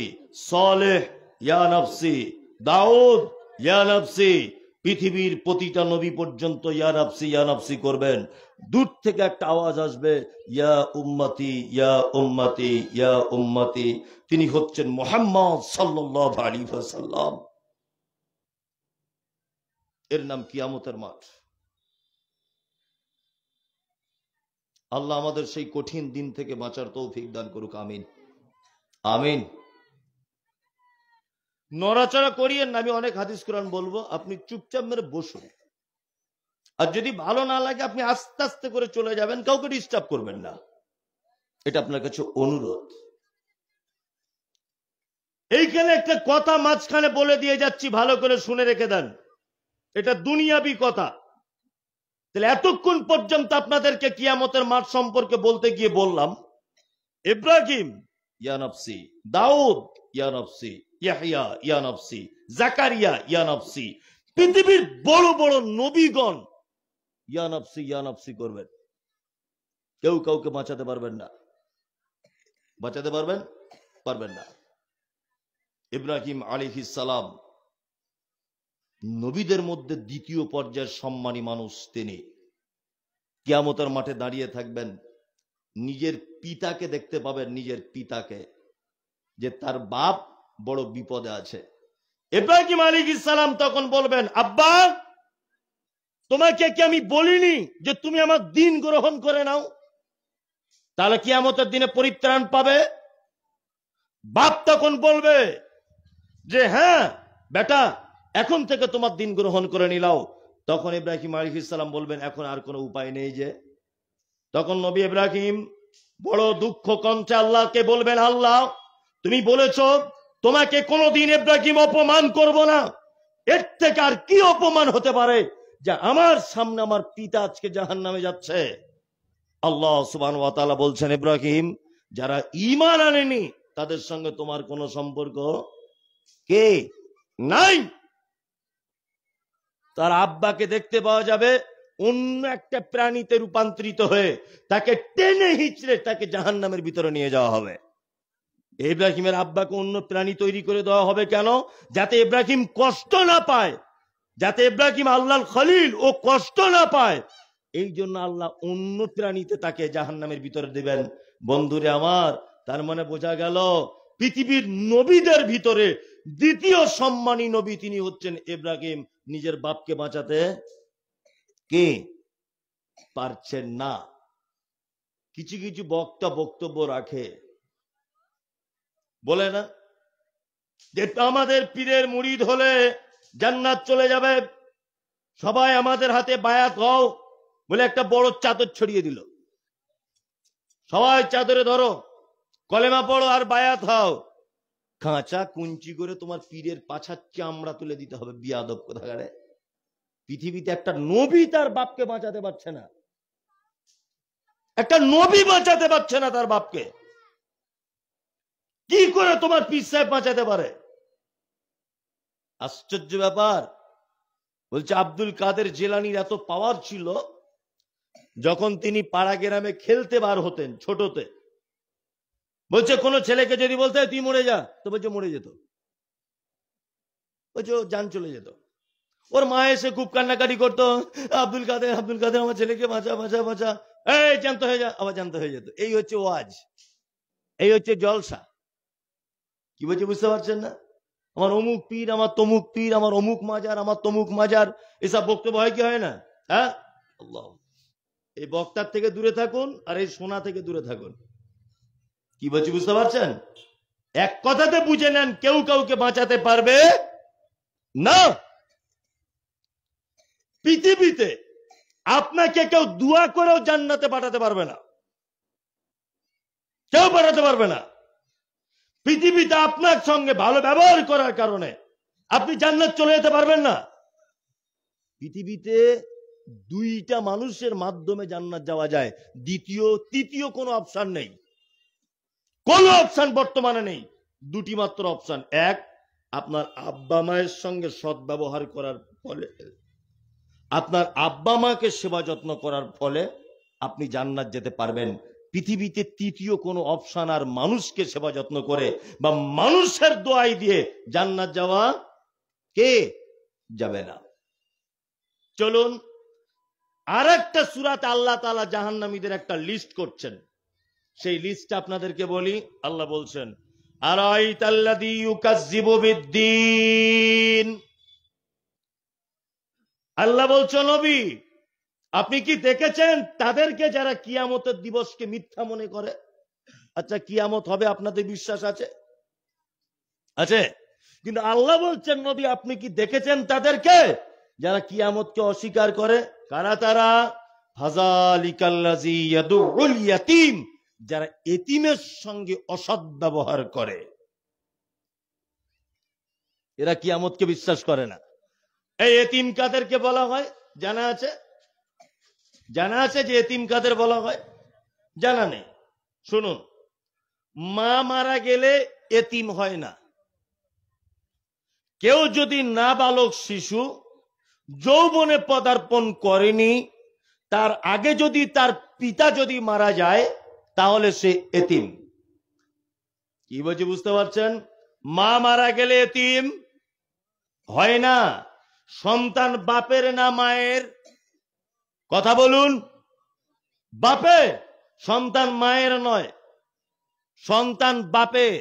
সালেহ ইয়া নফসি দাউদ ইয়া নফসি পৃথিবীর প্রতিটা নবী পর্যন্ত ইয়ানাফসি ইয়ানাফসি করবেন দূর থেকে একটা আওয়াজ আসবে ইয়া উম্মতি ইয়া উম্মতি ইয়া উম্মতি তিনি হচ্ছেন মোহাম্মদ সাল্লাহ আলী সাল্লাম এর নাম কিয়ামতের মাঠ আল্লাহ আমাদের সেই কঠিন দিন থেকে বাঁচার তৌফিক দান করুক আমিন আমিন নড়াচড়া করিয়েন না আমি অনেক হাদিস কোরআন বলবো আপনি চুপচাপ মেরে বসুন আর যদি ভালো না লাগে আপনি আস্তে আস্তে করে চলে যাবেন কাউকে ডিস্টার্ব করবেন না এটা আপনার কাছে অনুরোধ এইখানে একটা কথা মাঝখানে বলে দিয়ে যাচ্ছি ভালো করে শুনে রেখে দেন এটা দুনিয়াবি কথা তাহলে এতক্ষণ পর্যন্ত আপনাদেরকে কিয়ামতের মাঠ সম্পর্কে বলতে গিয়ে বললাম ইব্রাহিম ইয়ানফসি দাউদ ইয়ানফসি ইয়াহিয়া ইয়ানফসি জাকারিয়া ইয়ানফসি পৃথিবীর বড় বড় নবীগণ ইয়ানফসি ইয়ানফসি করবেন কেউ কাউকে বাঁচাতে পারবেন না বাঁচাতে পারবেন পারবেন না ইব্রাহিম আলী সালাম নবীদের মধ্যে দ্বিতীয় পর্যায়ের সম্মানী মানুষ তিনি কিয়ামতার মাঠে দাঁড়িয়ে থাকবেন নিজের পিতাকে দেখতে পাবেন নিজের পিতাকে যে তার বাপ বড় বিপদে আছে ইব্রাহিম আলী সালাম তখন বলবেন আব্বা তোমাকে কি আমি বলিনি যে তুমি আমার দিন গ্রহণ করে নাও তাহলে কি আমাদের দিনে পরিত্রাণ পাবে বাপ তখন বলবে যে হ্যাঁ বেটা এখন থেকে তোমার দিন গ্রহণ করে নিলাও তখন ইব্রাহিম আলিফিসাল্লাম বলবেন এখন আর কোনো উপায় নেই যে তখন নবী ইব্রাহিম বড় দুঃখ কণ্ঠে আল্লাহকে বলবেন আল্লাহ তুমি বলেছ তোমাকে কোনোদিন ইব্রাহিম অপমান করব না এর থেকে আর কি অপমান হতে পারে যে আমার সামনে আমার পিতা আজকে জাহান নামে যাচ্ছে আল্লাহ সুবান ওয়াতালা বলছেন ইব্রাহিম যারা ইমান আনেনি তাদের সঙ্গে তোমার কোন সম্পর্ক কে নাই তার আব্বাকে দেখতে পাওয়া যাবে অন্য একটা প্রাণীতে রূপান্তরিত হয়ে তাকে টেনে হিচড়ে তাকে জাহান নামের ভিতরে নিয়ে যাওয়া হবে ইব্রাহিমের আব্বাকে অন্য প্রাণী তৈরি করে দেওয়া হবে কেন যাতে ইব্রাহিম কষ্ট না পায় যাতে ইব্রাহিম আল্লাহ খলিল ও কষ্ট না পায় এই জন্য আল্লাহ অন্য প্রাণীতে তাকে জাহান নামের ভিতরে দেবেন বন্ধুরে আমার তার মানে বোঝা গেল পৃথিবীর নবীদের ভিতরে দ্বিতীয় সম্মানী নবী তিনি হচ্ছেন এব্রাহিম নিজের বাপকে বাঁচাতে কে পারছেন না কিছু কিছু বক্তা বক্তব্য রাখে বলে না যে আমাদের পীরের মুড়িদ হলে জান্নাত চলে যাবে সবাই আমাদের হাতে বায়াত হও বলে একটা বড় চাদর ছড়িয়ে দিল সবাই চাদরে ধরো কলেমা পড়ো আর বায়াত হও কাঁচা কুঞ্চি করে তোমার পীরের পাছার চামড়া তুলে দিতে হবে বিয়াদব কোথাকারে পৃথিবীতে একটা নবী তার বাপকে বাঁচাতে পারছে না একটা নবী বাঁচাতে পারছে না তার বাপকে কি করে তোমার পীর সাহেব বাঁচাতে পারে আশ্চর্য ব্যাপার বলছে আব্দুল কাদের জেলানির এত পাওয়ার ছিল যখন তিনি পাড়া গ্রামে খেলতে বার হতেন ছোটতে বলছে কোন ছেলেকে যদি বলতে তুই মরে যা তো বলছে মরে যেত বলছে যান চলে যেত ওর মা এসে খুব কান্নাকাটি করতো আব্দুল কাদের আব্দুল কাদের আমার ছেলেকে বাঁচা বাঁচা বাঁচা এই জানতে হয়ে যা আবার জানতে হয়ে যেত এই হচ্ছে ওয়াজ এই হচ্ছে জলসা কি বলছে বুঝতে পারছেন না আমার অমুক পীর আমার তমুক পীর আমার অমুক মাজার আমার তমুক মাজার এসব বক্তব্য হয় কি হয় না হ্যাঁ আল্লাহ এই বক্তার থেকে দূরে থাকুন আর এই সোনা থেকে দূরে থাকুন কি বলছি বুঝতে পারছেন এক কথাতে বুঝে নেন কেউ কাউকে বাঁচাতে পারবে না পৃথিবীতে আপনাকে কেউ দোয়া করেও জান্নাতে পাঠাতে পারবে না কেউ পাঠাতে পারবে না পৃথিবীতে আপনার সঙ্গে ভালো ব্যবহার করার কারণে আপনি জান্নাত চলে যেতে পারবেন না পৃথিবীতে দুইটা মানুষের মাধ্যমে জান্নাত যাওয়া যায় দ্বিতীয় তৃতীয় কোনো অপশন নেই কোনো অপশন বর্তমানে নেই দুটি মাত্র অপশন এক আপনার আব্বা মায়ের সঙ্গে সৎ ব্যবহার করার ফলে আপনার আব্বা মাকে সেবা যত্ন করার ফলে আপনি জান্নাত যেতে পারবেন পৃথিবীতে তৃতীয় কোনো অপশান আর মানুষকে সেবা যত্ন করে বা মানুষের দোয়াই দিয়ে জান্নাত যাওয়া কে যাবে না চলুন আর একটা সুরাত আল্লাহ তালা জাহান্নামীদের একটা লিস্ট করছেন সেই লিস্ট আপনাদেরকে বলি আল্লাহ বলছেন আল্লাহ বলছেন নবী আপনি কি দেখেছেন তাদেরকে যারা কিয়ামতের দিবসকে মিথ্যা মনে করে আচ্ছা কিয়ামত হবে আপনাদের বিশ্বাস আছে আছে কিন্তু আল্লাহ বলছেন নবী আপনি কি দেখেছেন তাদেরকে যারা কিয়ামতকে অস্বীকার করে কারা তারা ইয়াতিম যারা এতিমের সঙ্গে অসৎ ব্যবহার করে এরা কিয়ামতকে বিশ্বাস করে না এই এতিম কাদেরকে বলা হয় জানা আছে জানা আছে যে এতিম কাদের বলা হয় জানা নেই শুনুন মা মারা গেলে এতিম হয় না কেউ যদি নাবালক শিশু যৌবনে পদার্পণ করেনি তার আগে যদি তার পিতা যদি মারা যায় তাহলে সে এতিম কি বলছি বুঝতে পারছেন মা মারা গেলে এতিম হয় না সন্তান বাপের না মায়ের কথা বলুন বাপে সন্তান মায়ের নয় সন্তান বাপের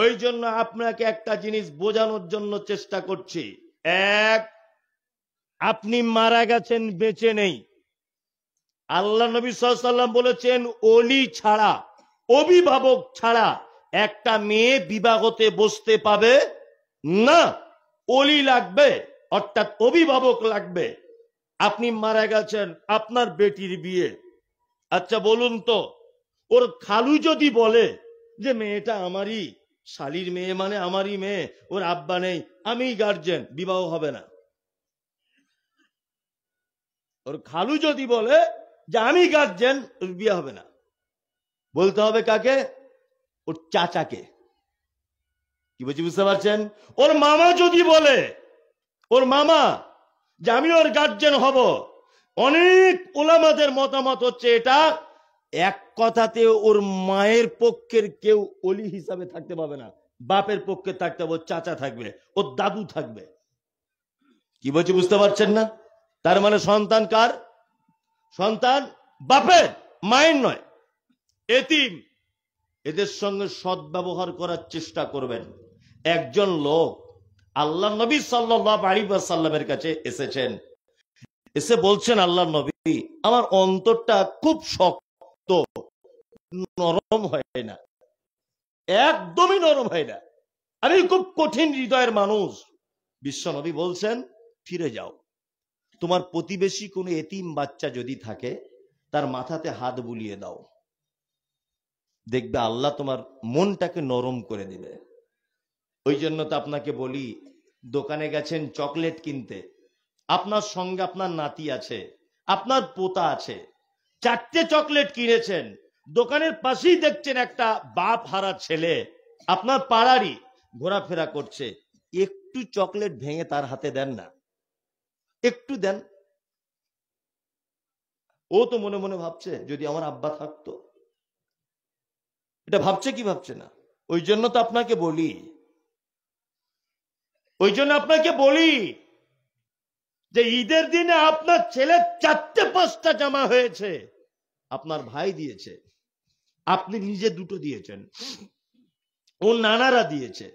ওই জন্য আপনাকে একটা জিনিস বোঝানোর জন্য চেষ্টা করছি এক আপনি মারা গেছেন বেঁচে নেই আল্লাহ নবী সাল্লাম বলেছেন অলি ছাড়া অভিভাবক ছাড়া একটা মেয়ে বিবাহতে বসতে পাবে না অলি লাগবে অর্থাৎ অভিভাবক লাগবে আপনি মারা গেছেন আপনার বেটির বিয়ে আচ্ছা বলুন তো ওর খালু যদি বলে যে মেয়েটা আমারই শালির মেয়ে মানে আমারই মেয়ে ওর আব্বা নেই আমি গার্জেন বিবাহ হবে না ওর খালু যদি বলে যে আমি গার্জেন ওর বিয়ে হবে না বলতে হবে কাকে ওর চাচাকে কি বলছি বুঝতে পারছেন ওর মামা যদি বলে ওর মামা যে আমি ওর গার্জেন হব অনেক ওলামাদের মতামত হচ্ছে এটা এক কথাতে ওর মায়ের পক্ষের কেউ অলি হিসাবে থাকতে পাবে না বাপের পক্ষে থাকতে হবে চাচা থাকবে ওর দাদু থাকবে কি বলছি বুঝতে পারছেন না তার মানে সন্তান কার সন্তান বাপের মায়ের নয় এতিম এদের সঙ্গে সদ্ব্যবহার করার চেষ্টা করবেন একজন লোক আল্লাহ নবী সাল্লাহ কাছে এসেছেন এসে বলছেন আল্লাহ নবী আমার অন্তরটা খুব শক্ত নরম হয় না একদমই নরম হয় না আমি খুব কঠিন হৃদয়ের মানুষ বিশ্ব নবী বলছেন ফিরে যাও তোমার প্রতিবেশী কোনো এতিম বাচ্চা যদি থাকে তার মাথাতে হাত বুলিয়ে দাও দেখবে আল্লাহ তোমার মনটাকে নরম করে দিবে ওই জন্য তো আপনাকে বলি দোকানে গেছেন চকলেট কিনতে আপনার সঙ্গে আপনার নাতি আছে আপনার পোতা আছে চারটে চকলেট কিনেছেন দোকানের পাশেই দেখছেন একটা বাপ হারা ছেলে আপনার পাড়ারই ঘোরাফেরা করছে একটু চকলেট ভেঙে তার হাতে দেন না একটু দেন ও তো মনে মনে ভাবছে যদি আমার আব্বা থাকতো এটা ভাবছে কি ভাবছে না ওই জন্য তো আপনাকে বলি ওই জন্য আপনাকে বলি যে ঈদের দিনে আপনার ছেলে চারটে পাঁচটা জামা হয়েছে আপনার ভাই দিয়েছে আপনি নিজে দুটো দিয়েছেন ওর নানারা দিয়েছে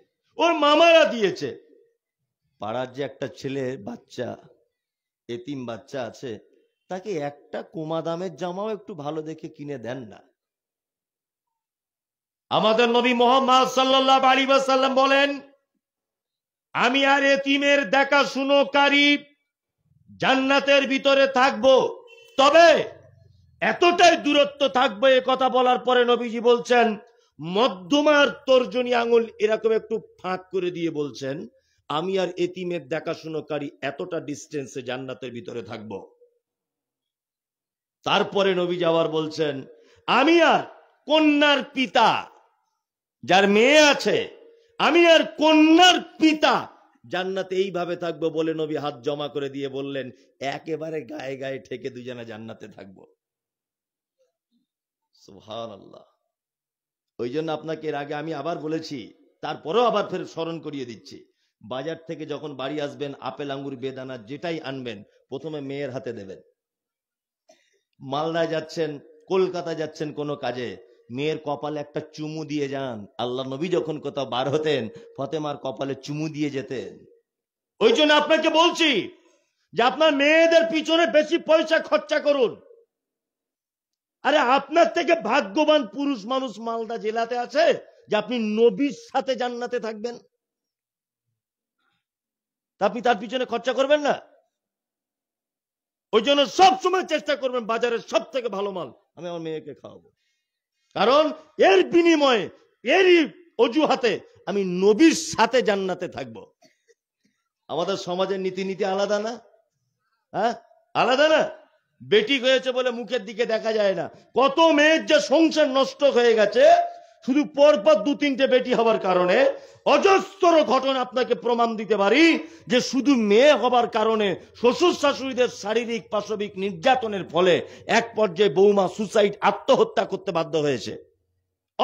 ওর মামারা দিয়েছে পাড়ার যে একটা ছেলে বাচ্চা এতিম বাচ্চা আছে তাকে একটা কোমা দামের জামাও একটু ভালো দেখে কিনে দেন না আমাদের নবী মোহাম্মদ সাল্লাহ আলী বলেন আমি আর এতিমের কারি জান্নাতের ভিতরে থাকব তবে এতটাই দূরত্ব থাকবে এ কথা বলার পরে নবীজি বলছেন মধ্যমার তর্জনী আঙুল এরকম একটু ফাঁক করে দিয়ে বলছেন আমি আর এতিমের দেখাশুনোকারী এতটা ডিস্টেন্সে জান্নাতের ভিতরে থাকব তারপরে নবী যাওয়ার বলছেন আমি আর কন্যার পিতা যার মেয়ে আছে আমি আর কন্যার পিতা জান্নাতে এইভাবে থাকবো বলে নবী হাত জমা করে দিয়ে বললেন একেবারে গায়ে গায়ে ঠেকে দুজনে জান্নাতে থাকবো ওই জন্য আপনাকে এর আগে আমি আবার বলেছি তারপরেও আবার ফের স্মরণ করিয়ে দিচ্ছি বাজার থেকে যখন বাড়ি আসবেন আপেল আঙ্গুর বেদানা যেটাই আনবেন প্রথমে মেয়ের হাতে দেবেন মালদায় যাচ্ছেন কলকাতা যাচ্ছেন কোনো কাজে মেয়ের কপালে একটা চুমু দিয়ে যান আল্লাহ নবী যখন কোথাও বার হতেন ফতেমার কপালে চুমু দিয়ে যেতেন ওই জন্য আপনাকে বলছি যে আপনার মেয়েদের পিছনে বেশি পয়সা খরচা করুন আরে আপনার থেকে ভাগ্যবান পুরুষ মানুষ মালদা জেলাতে আছে যে আপনি নবীর সাথে জান্নাতে থাকবেন আপনি তার পিছনে খরচা করবেন না ওই জন্য সবসময় চেষ্টা করবেন বাজারের সব থেকে ভালো মাল আমি আমার মেয়েকে খাওয়াবো কারণ এর বিনিময়ে এরই অজুহাতে আমি নবীর সাথে জান্নাতে থাকব আমাদের সমাজের নীতি নীতি আলাদা না হ্যাঁ আলাদা না বেটি হয়েছে বলে মুখের দিকে দেখা যায় না কত মেয়ের যে সংসার নষ্ট হয়ে গেছে শুধু পরপর দু তিনটে বেটি হবার কারণে অজস্র ঘটনা আপনাকে প্রমাণ দিতে পারি যে শুধু মেয়ে হবার কারণে শ্বশুর শাশুড়িদের শারীরিক পাশবিক নির্যাতনের ফলে এক পর্যায়ে বৌমা সুসাইড আত্মহত্যা করতে বাধ্য হয়েছে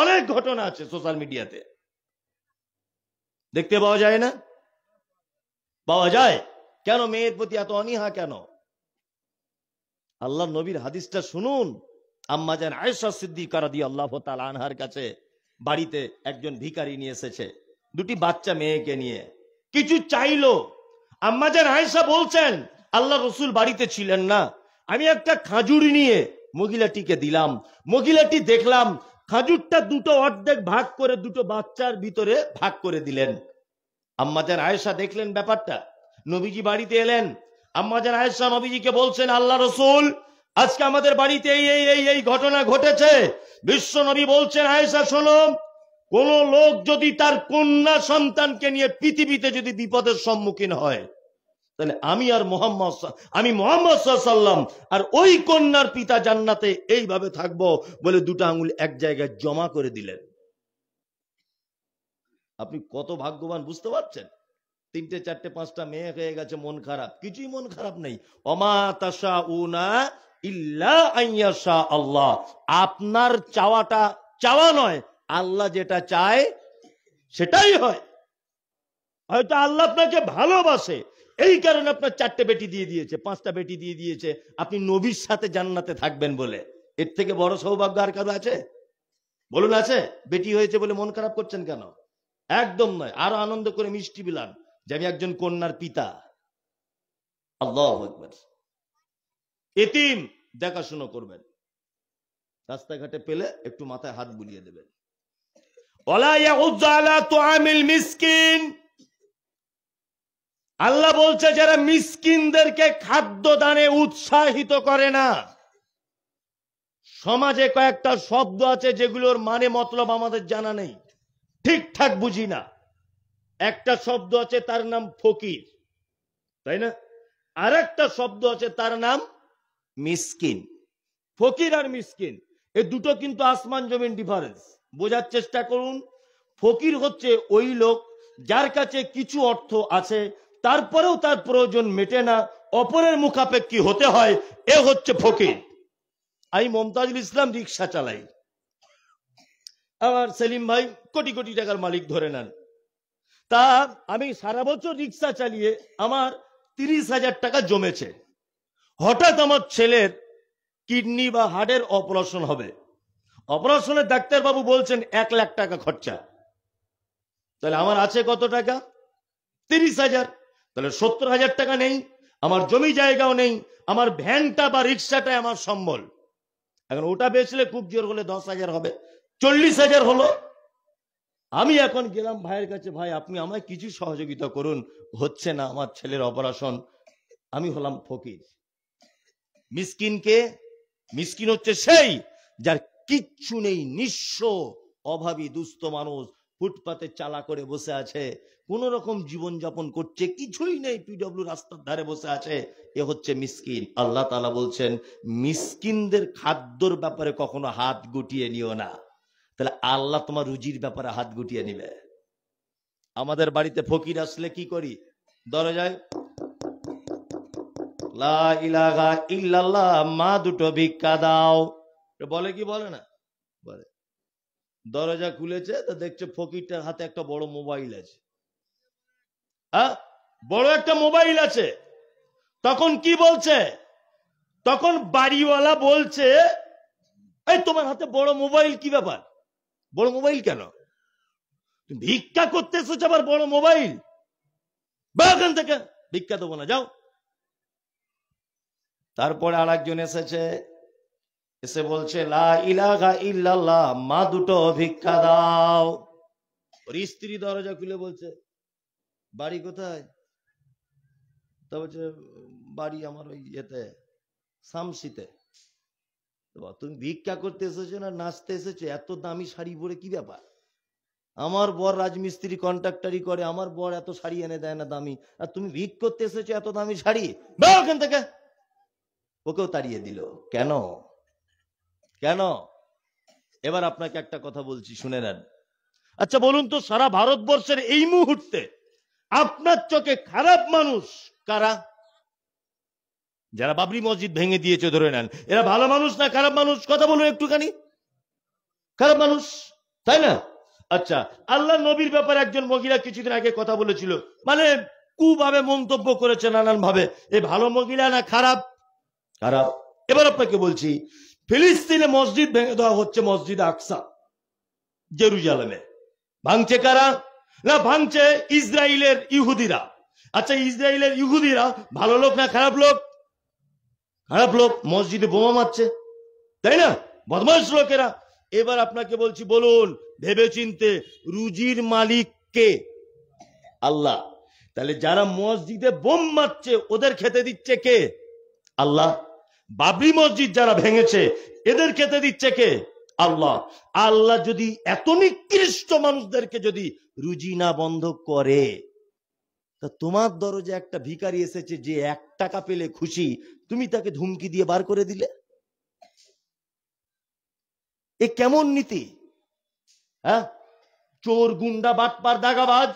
অনেক ঘটনা আছে সোশ্যাল মিডিয়াতে দেখতে পাওয়া যায় না পাওয়া যায় কেন মেয়ের প্রতি এত অনীহা কেন আল্লাহ নবীর হাদিসটা শুনুন আম্মা যান আয়সা সিদ্দিকার দিয়ে আল্লাহ তাল আনহার কাছে বাড়িতে একজন ভিকারি নিয়ে এসেছে দুটি বাচ্চা মেয়েকে নিয়ে কিছু চাইলো আম্মাজান আয়সা বলছেন আল্লাহ রসুল বাড়িতে ছিলেন না আমি একটা খাজুর নিয়ে মহিলাটিকে দিলাম মহিলাটি দেখলাম খাজুরটা দুটো অর্ধেক ভাগ করে দুটো বাচ্চার ভিতরে ভাগ করে দিলেন আম্মাজান আয়েশা দেখলেন ব্যাপারটা নবীজি বাড়িতে এলেন আম্মাজান আয়েশা নবীজিকে বলছেন আল্লাহ রসুল আজকে আমাদের বাড়িতে এই এই এই এই ঘটনা ঘটেছে বিশ্ব নবী বলছেন আয়েশা হ্যাঁ, শোনো কোন লোক যদি তার কন্যা সন্তানকে নিয়ে পৃথিবীতে যদি বিপদের সম্মুখীন হয় তাহলে আমি আর মোহাম্মদ আমি মোহাম্মদ সাল্লাম আর ওই কন্যার পিতা জান্নাতে এইভাবে থাকব বলে দুটো আঙুল এক জায়গায় জমা করে দিলেন আপনি কত ভাগ্যবান বুঝতে পারছেন তিনটে চারটে পাঁচটা মেয়ে হয়ে গেছে মন খারাপ কিছুই মন খারাপ নেই অমাতাশা উনা আল্লাহ আপনার চাওয়াটা চাওয়া নয় আল্লাহ যেটা চায় সেটাই হয় হয়তো আল্লাহ আপনাকে ভালোবাসে এই কারণে আপনার চারটে বেটি দিয়ে দিয়েছে পাঁচটা বেটি দিয়ে দিয়েছে আপনি নবীর সাথে জান্নাতে থাকবেন বলে এর থেকে বড় সৌভাগ্য আর কারো আছে বলুন আছে বেটি হয়েছে বলে মন খারাপ করছেন কেন একদম নয় আরো আনন্দ করে মিষ্টি বিলান যে আমি একজন কন্যার পিতা আল্লাহ এতিম দেখাশুনো করবেন রাস্তাঘাটে পেলে একটু মাথায় হাত বুলিয়ে দেবেন আল্লাহ বলছে যারা মিসকিনদেরকে খাদ্য দানে উৎসাহিত করে না সমাজে কয়েকটা শব্দ আছে যেগুলোর মানে মতলব আমাদের জানা নেই ঠিকঠাক বুঝি না একটা শব্দ আছে তার নাম ফকির তাই না আর শব্দ আছে তার নাম মিসকিন ফকির আর মিসকিন এ দুটো কিন্তু আসমান জমিন ডিফারেন্স বোঝার চেষ্টা করুন ফকির হচ্ছে ওই লোক যার কাছে কিছু অর্থ আছে তারপরেও তার প্রয়োজন মেটে না অপরের মুখাপেক্ষী হতে হয় এ হচ্ছে ফকির আমি মমতাজুল ইসলাম রিক্সা চালাই আমার সেলিম ভাই কোটি কোটি টাকার মালিক ধরে নেন তা আমি সারা বছর রিক্সা চালিয়ে আমার তিরিশ হাজার টাকা জমেছে হঠাৎ আমার ছেলের কিডনি বা হার্টের অপারেশন হবে অপারেশনে ডাক্তারবাবু বলছেন এক লাখ টাকা খরচা তাহলে আমার আছে কত টাকা তিরিশ হাজার তাহলে সত্তর হাজার টাকা নেই আমার জমি জায়গাও নেই আমার ভ্যানটা বা রিক্সাটাই আমার সম্বল এখন ওটা বেচলে খুব জোর হলে দশ হাজার হবে চল্লিশ হাজার হলো আমি এখন গেলাম ভাইয়ের কাছে ভাই আপনি আমায় কিছু সহযোগিতা করুন হচ্ছে না আমার ছেলের অপারেশন আমি হলাম ফকির মিসকিনকে মিসকিন হচ্ছে সেই যার কিচ্ছু নেই নিঃস্ব অভাবী দুস্থ মানুষ ফুটপাতে চালা করে বসে আছে কোন রকম জীবন যাপন করছে কিছুই নেই পিডব্লিউ রাস্তার ধারে বসে আছে এ হচ্ছে মিসকিন আল্লাহ তালা বলছেন মিসকিনদের খাদ্যর ব্যাপারে কখনো হাত গুটিয়ে নিও না তাহলে আল্লাহ তোমার রুজির ব্যাপারে হাত গুটিয়ে নিবে আমাদের বাড়িতে ফকির আসলে কি করি দরজায় লা ইলাহা ইল্লাল্লাহ মা দুটো ভিক্ষা দাও বলে কি বলে না বলে দরজা খুলেছে তো দেখছে ফকিরটার হাতে একটা বড় মোবাইল আছে হ্যাঁ বড় একটা মোবাইল আছে তখন কি বলছে তখন বাড়িওয়ালা বলছে এই তোমার হাতে বড় মোবাইল কি ব্যাপার বড় মোবাইল কেন ভিক্ষা করতে এসেছো আবার বড় মোবাইল বা থেকে ভিক্ষা দেবো না যাও তারপরে আর একজন এসেছে এসে বলছে মা দুটো ভিক্ষা দাও ওর স্ত্রী দরজা খুলে বলছে বাড়ি কোথায় তা বলছে বাড়ি আমার ওই ইয়েতে তুমি ভিক্ষা করতে এসেছো না নাচতে এসেছো এত দামি শাড়ি পরে কি ব্যাপার আমার বর রাজমিস্ত্রি কন্ট্রাক্টারি করে আমার বর এত শাড়ি এনে দেয় না দামি আর তুমি ভিক করতে এসেছো এত দামি শাড়ি ওখান থেকে ওকেও তাড়িয়ে দিল কেন কেন এবার আপনাকে একটা কথা বলছি শুনে নেন আচ্ছা বলুন তো সারা ভারতবর্ষের এই মুহূর্তে আপনার চোখে খারাপ মানুষ কারা যারা বাবরি মসজিদ ভেঙে দিয়েছে ধরে নেন এরা ভালো মানুষ না খারাপ মানুষ কথা বলুন একটুখানি খারাপ মানুষ তাই না আচ্ছা আল্লাহ নবীর ব্যাপারে একজন মহিলা কিছুদিন আগে কথা বলেছিল মানে কুভাবে মন্তব্য করেছে নানান ভাবে এ ভালো মহিলা না খারাপ খারাপ এবার আপনাকে বলছি ফিলিস্তিনে মসজিদ ভেঙে দেওয়া হচ্ছে মসজিদ আকসা জেরুজালেমে ভাঙছে কারা না ভাঙছে ইসরায়েলের ইহুদিরা আচ্ছা ইসরায়েলের ইহুদিরা ভালো লোক না খারাপ লোক খারাপ লোক মসজিদে বোমা মারছে তাই না বদমাস লোকেরা এবার আপনাকে বলছি বলুন ভেবে চিনতে রুজির মালিক কে আল্লাহ তাহলে যারা মসজিদে বোম মারছে ওদের খেতে দিচ্ছে কে আল্লাহ বাবরি মসজিদ যারা ভেঙেছে এদের খেতে দিচ্ছে কে আল্লাহ আল্লাহ যদি এত নিকৃষ্ট মানুষদেরকে যদি রুজি না বন্ধ করে তা তোমার দরজে একটা ভিকারি এসেছে যে এক টাকা পেলে খুশি তুমি তাকে ধুমকি দিয়ে বার করে দিলে এ কেমন নীতি হ্যাঁ চোর গুন্ডা বাটপার দাগাবাজ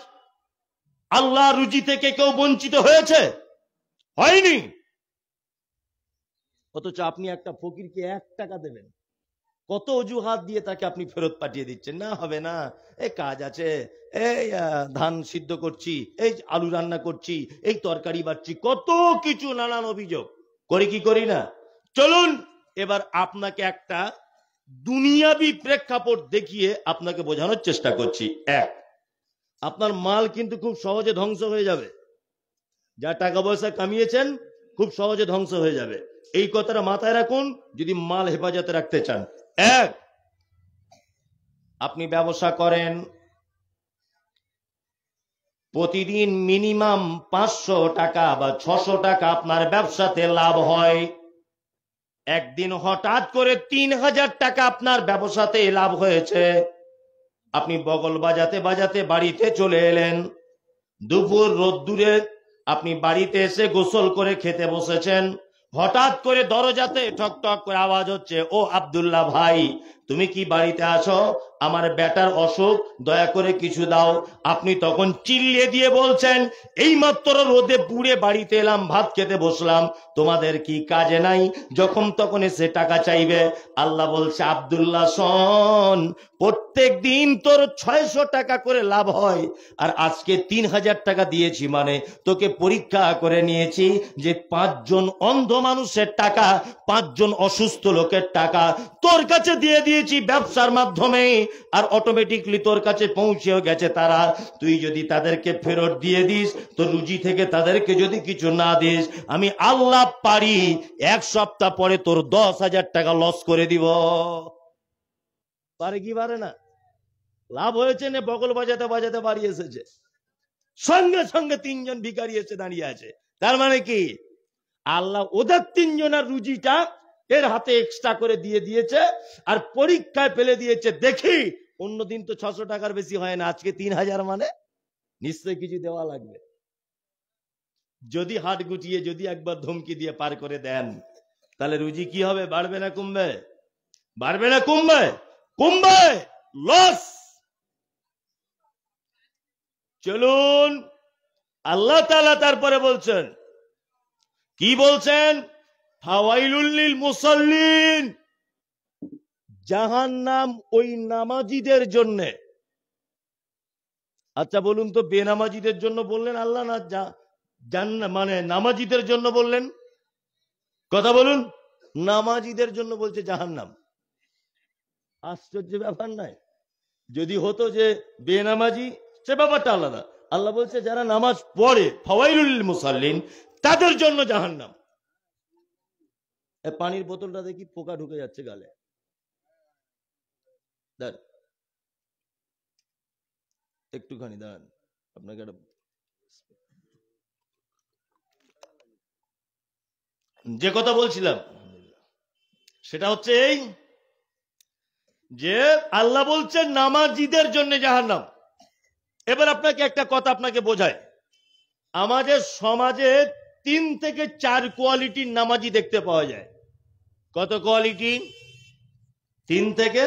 আল্লাহ রুজি থেকে কেউ বঞ্চিত হয়েছে হয়নি অথচ আপনি একটা ফকিরকে এক টাকা দেবেন কত অজুহাত দিয়ে তাকে আপনি ফেরত পাঠিয়ে দিচ্ছেন না হবে না এ কাজ আছে এই ধান সিদ্ধ করছি এই আলু রান্না করছি এই তরকারি বাড়ছি কত কিছু নানান অভিযোগ করে কি করি না চলুন এবার আপনাকে একটা দুনিয়াবি প্রেক্ষাপট দেখিয়ে আপনাকে বোঝানোর চেষ্টা করছি এক আপনার মাল কিন্তু খুব সহজে ধ্বংস হয়ে যাবে যা টাকা পয়সা কামিয়েছেন খুব সহজে ধ্বংস হয়ে যাবে এই কথাটা মাথায় রাখুন যদি মাল হেফাজতে রাখতে চান এক আপনি ব্যবসা করেন প্রতিদিন মিনিমাম পাঁচশো টাকা বা ছশো টাকা আপনার ব্যবসাতে লাভ হয় একদিন হঠাৎ করে তিন হাজার টাকা আপনার ব্যবসাতে লাভ হয়েছে আপনি বগল বাজাতে বাজাতে বাড়িতে চলে এলেন দুপুর রোদ্দুরে আপনি বাড়িতে এসে গোসল করে খেতে বসেছেন হঠাৎ করে দরজাতে ঠক ঠক করে আওয়াজ হচ্ছে ও আবদুল্লাহ ভাই তুমি কি বাড়িতে আছো আমার বেটার অসুখ দয়া করে কিছু দাও আপনি তখন চিল্লিয়ে দিয়ে বলছেন এই মাত্র রোদে পুড়ে বাড়িতে এলাম ভাত খেতে বসলাম তোমাদের কি কাজে নাই যখন তখন এসে টাকা চাইবে আল্লাহ বলছে আবদুল্লাহ সন প্রত্যেক দিন তোর ছয়শো টাকা করে লাভ হয় আর আজকে তিন হাজার টাকা দিয়েছি মানে তোকে পরীক্ষা করে নিয়েছি যে পাঁচজন অন্ধ মানুষের টাকা পাঁচজন অসুস্থ লোকের টাকা তোর কাছে দিয়ে দিয়েছি ব্যবসার মাধ্যমে আর অটোমেটিকলি তোর কাছে পৌঁছেও গেছে তারা তুই যদি তাদেরকে ফেরত দিয়ে দিস তো রুজি থেকে তাদেরকে যদি কিছু না দিস আমি আল্লাহ পারি এক সপ্তাহ পরে তোর দশ হাজার টাকা লস করে দিব পারে কি পারে না লাভ হয়েছে না বগল বাজাতে বাজাতে বাড়ি এসেছে সঙ্গে সঙ্গে তিনজন ভিকারি এসে দাঁড়িয়ে আছে তার মানে কি আল্লাহ ওদের তিনজনের রুজিটা এর হাতে এক্সট্রা করে দিয়ে দিয়েছে আর পরীক্ষায় ফেলে দিয়েছে দেখি অন্যদিন তো ছশো টাকার বেশি হয় না আজকে তিন হাজার মানে নিশ্চয় কিছু দেওয়া লাগবে যদি হাট গুটিয়ে যদি একবার ধমকি দিয়ে পার করে দেন তাহলে রুজি কি হবে বাড়বে না কমবে বাড়বে না কমবে কমবে লস চলুন আল্লাহ তালা তারপরে বলছেন কি বলছেন মুসল্লিন জাহান নাম ওই নামাজিদের জন্যে আচ্ছা বলুন তো বেনামাজিদের জন্য বললেন আল্লাহ না জান্না মানে নামাজিদের জন্য বললেন কথা বলুন নামাজিদের জন্য বলছে জাহান্নাম আশ্চর্য ব্যাপার নাই যদি হতো যে বেনামাজি সে ব্যাপারটা আলাদা আল্লাহ বলছে যারা নামাজ পড়ে ফওয়াইল মুসাল্লিন তাদের জন্য জাহান্নাম পানির বোতলটা দেখি পোকা ঢুকে যাচ্ছে গালে একটুখানি দাঁড়ান আপনাকে যে কথা বলছিলাম সেটা হচ্ছে এই যে আল্লাহ বলছেন নামাজিদের জন্য জাহান্নাম এবার আপনাকে একটা কথা আপনাকে বোঝায় আমাদের সমাজে তিন থেকে চার কোয়ালিটির নামাজি দেখতে পাওয়া যায় কত কোয়ালিটি তিন থেকে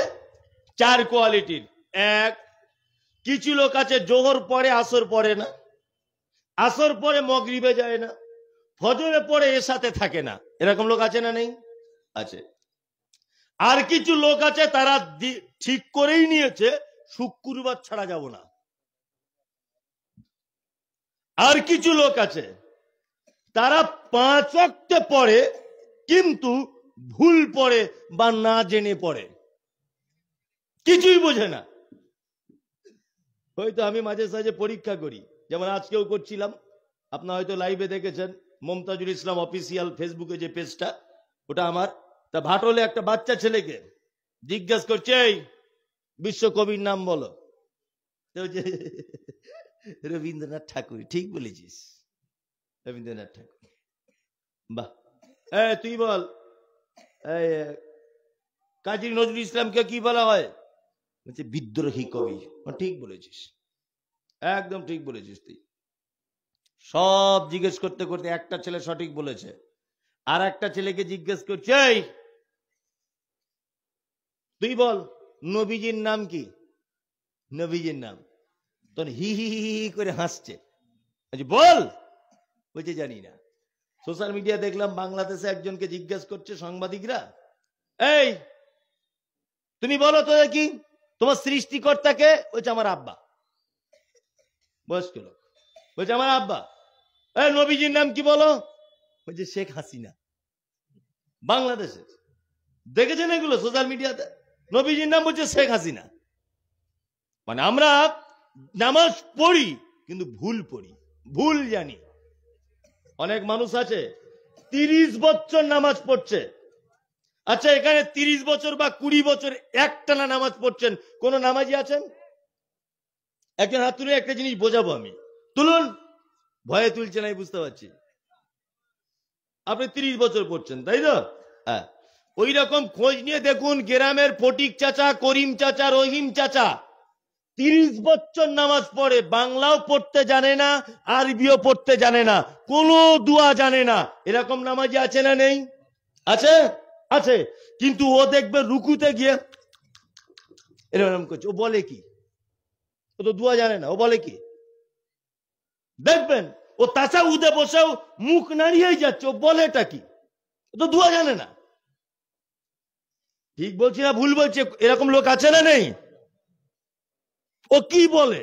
চার কোয়ালিটির এক কিছু লোক আছে জোহর পরে আসর পরে না আসর পরে মগরিবে যায় না ফজরে পরে এর সাথে থাকে না এরকম লোক আছে না নেই আছে আর কিছু লোক আছে তারা ঠিক করেই নিয়েছে শুক্রবার ছাড়া যাব না আর কিছু লোক আছে তারা পাঁচ অক্টে পড়ে কিন্তু ভুল পড়ে বা না জেনে পড়ে কিছুই বোঝে না হয়তো আমি মাঝে সাঝে পরীক্ষা করি যেমন আজকেও করছিলাম আপনার হয়তো লাইভে দেখেছেন মমতাজুল ইসলাম অফিসিয়াল ফেসবুকে যে পেজটা ওটা আমার তা ভাটলে একটা বাচ্চা ছেলেকে জিজ্ঞেস করছে এই বিশ্বকবির নাম বলো রবীন্দ্রনাথ ঠাকুর ঠিক বলেছিস রবীন্দ্রনাথ ঠাকুর বাহ তুই বল কাজী নজরুল ইসলামকে কি বলা হয় বলছে বিদ্রোহী কবি ঠিক বলেছিস একদম ঠিক বলেছিস তুই সব জিজ্ঞেস করতে করতে একটা ছেলে সঠিক বলেছে আর একটা ছেলেকে জিজ্ঞেস করছে তুই বল নবীজির নাম কি নবীজির নাম তখন হি হি হি করে হাসছে বল হয়েছে জানি না সোশ্যাল মিডিয়া দেখলাম বাংলাদেশে একজনকে জিজ্ঞেস করছে সাংবাদিকরা এই তুমি বলো তো কি তোমার সৃষ্টিকর্তাকে বলছে আমার আব্বা বয়স্ক লোক বলছে আমার আব্বা এই নবীজির নাম কি বলো বলছে শেখ হাসিনা বাংলাদেশের দেখেছেন এগুলো সোশ্যাল মিডিয়াতে নবীজির নাম বলছে শেখ হাসিনা মানে আমরা নামাজ পড়ি কিন্তু ভুল পড়ি ভুল জানি অনেক মানুষ আছে তিরিশ বছর নামাজ পড়ছে আচ্ছা এখানে তিরিশ বছর বা কুড়ি বছর একটানা নামাজ পড়ছেন কোন নামাজি আছেন একজন হাত তুলে একটা জিনিস বোঝাবো আমি তুলুন ভয়ে তুলছে না বুঝতে পারছি আপনি তিরিশ বছর পড়ছেন তাই তো হ্যাঁ ওই রকম খোঁজ নিয়ে দেখুন গ্রামের ফটিক চাচা করিম চাচা রহিম চাচা তিরিশ বছর নামাজ পড়ে বাংলাও পড়তে জানে না আরবিও পড়তে জানে না কোনো দুয়া জানে না এরকম নামাজি আছে না নেই আছে আছে কিন্তু ও দেখবে রুকুতে গিয়ে এরকম করছে ও বলে কি ও তো দুয়া জানে না ও বলে কি দেখবেন ও তাছা উদে বসেও মুখ নাড়িয়েই যাচ্ছে ও বলেটা কি ও তো দুয়া জানে না ঠিক বলছি না ভুল বলছে এরকম লোক আছে না নেই ও কি বলে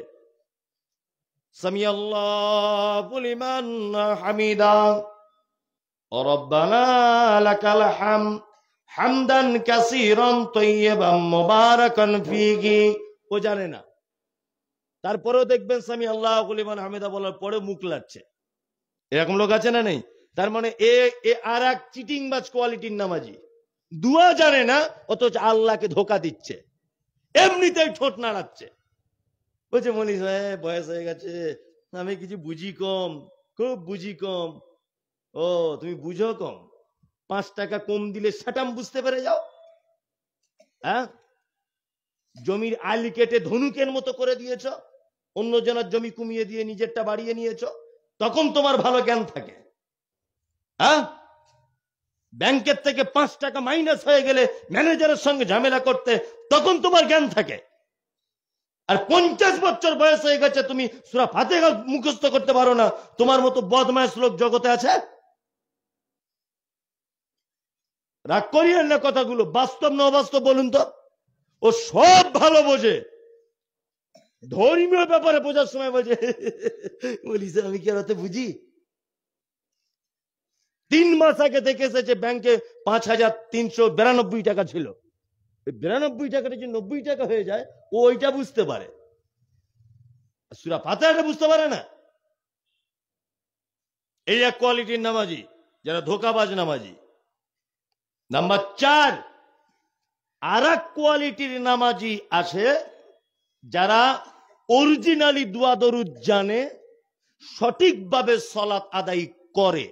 ও জানে না তারপরেও দেখবেন স্বামী আল্লাহ কুলিমান হামিদা বলার পরে মুখ লাগছে এরকম লোক আছে না নেই তার মানে এ এ আর এক চিটিং বাজ কোয়ালিটির নামাজি দুয়া জানে না অথচ আল্লাহকে ধোকা দিচ্ছে এমনিতেই ঠোঁট নাড়াচ্ছে বলছে মনি সাহেব বয়স হয়ে গেছে আমি কিছু বুঝি কম খুব বুঝি কম ও তুমি বুঝো কম পাঁচ টাকা কম দিলে সেটাম বুঝতে পেরে যাও হ্যাঁ জমির আলি কেটে ধনুকের মতো করে দিয়েছ অন্য জনের জমি কমিয়ে দিয়ে নিজেরটা বাড়িয়ে নিয়েছ তখন তোমার ভালো জ্ঞান থাকে হ্যাঁ ব্যাংকের থেকে পাঁচ টাকা মাইনাস হয়ে গেলে ম্যানেজারের সঙ্গে ঝামেলা করতে তখন তোমার জ্ঞান থাকে আর পঞ্চাশ বছর বয়স হয়ে গেছে তুমি সুরা ফাতে মুখস্থ করতে পারো না তোমার মতো বদমাস লোক জগতে আছে রাগ করিয়েন না কথাগুলো বাস্তব না অবাস্তব বলুন তো ও সব ভালো বোঝে ধর্মীয় ব্যাপারে বোঝার সময় বলছে বলিস আমি কি আর বুঝি তিন মাস আগে দেখে এসেছে ব্যাংকে পাঁচ হাজার তিনশো বিরানব্বই টাকা ছিল বিরানব্বই টাকাটা যে নব্বই টাকা হয়ে যায় ও ওইটা বুঝতে পারে সুরা ফাতেহাটা বুঝতে পারে না এই এক কোয়ালিটির নামাজি যারা ধোকাবাজ নামাজি নাম্বার চার আর এক কোয়ালিটির নামাজি আছে যারা অরিজিনালি দরুদ জানে সঠিকভাবে সলাৎ আদায় করে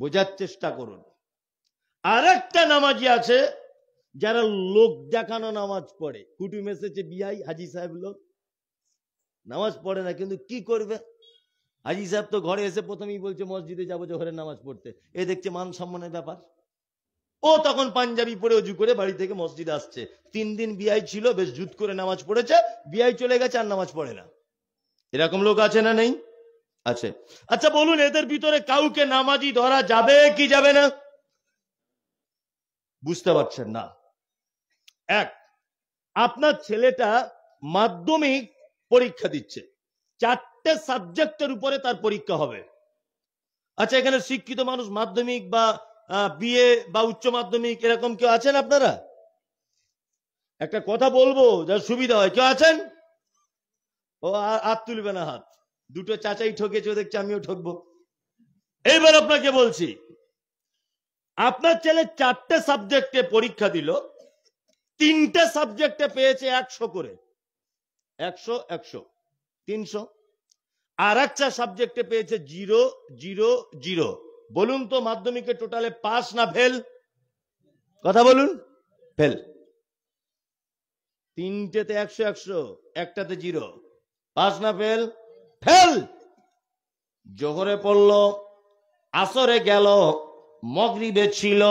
বোঝার চেষ্টা করুন আর একটা নামাজি আছে যারা লোক দেখানো নামাজ পড়ে কুটুম এসেছে বিহাই হাজি সাহেব লোক নামাজ পড়ে না কিন্তু কি করবে হাজি সাহেব তো ঘরে এসে প্রথমেই বলছে মসজিদে যাবো ঘরে নামাজ পড়তে এ দেখছে মান সম্মানের ব্যাপার ও তখন পাঞ্জাবি পরে উজু করে বাড়ি থেকে মসজিদ আসছে তিন দিন বিয়াই ছিল বেশ জুত করে নামাজ পড়েছে বিয়াই চলে গেছে আর নামাজ পড়ে না এরকম লোক আছে না নেই আছে আচ্ছা বলুন এদের ভিতরে কাউকে নামাজি ধরা যাবে কি যাবে না বুঝতে পারছেন না এক আপনার ছেলেটা মাধ্যমিক পরীক্ষা দিচ্ছে চারটে সাবজেক্টের উপরে তার পরীক্ষা হবে আচ্ছা এখানে শিক্ষিত মানুষ মাধ্যমিক বা বিএ বা উচ্চ মাধ্যমিক এরকম কেউ আছেন আপনারা একটা কথা বলবো যার সুবিধা হয় কেউ আছেন ও আর তুলবে না হাত দুটো চাচাই ঠকেছে দেখছি আমিও ঠকবো এইবার আপনাকে বলছি আপনার ছেলে চারটে সাবজেক্টে পরীক্ষা দিল তিনটে সাবজেক্টে পেয়েছে একশো করে একশো একশো তিনশো আর একটা সাবজেক্টে পেয়েছে জিরো জিরো জিরো বলুন তো মাধ্যমিকে টোটালে পাস না ফেল কথা বলুন ফেল তিনটেতে একশো একশো একটাতে জিরো পাস না ফেল ফেল জোহরে পড়ল আসরে গেল মগরিবে ছিল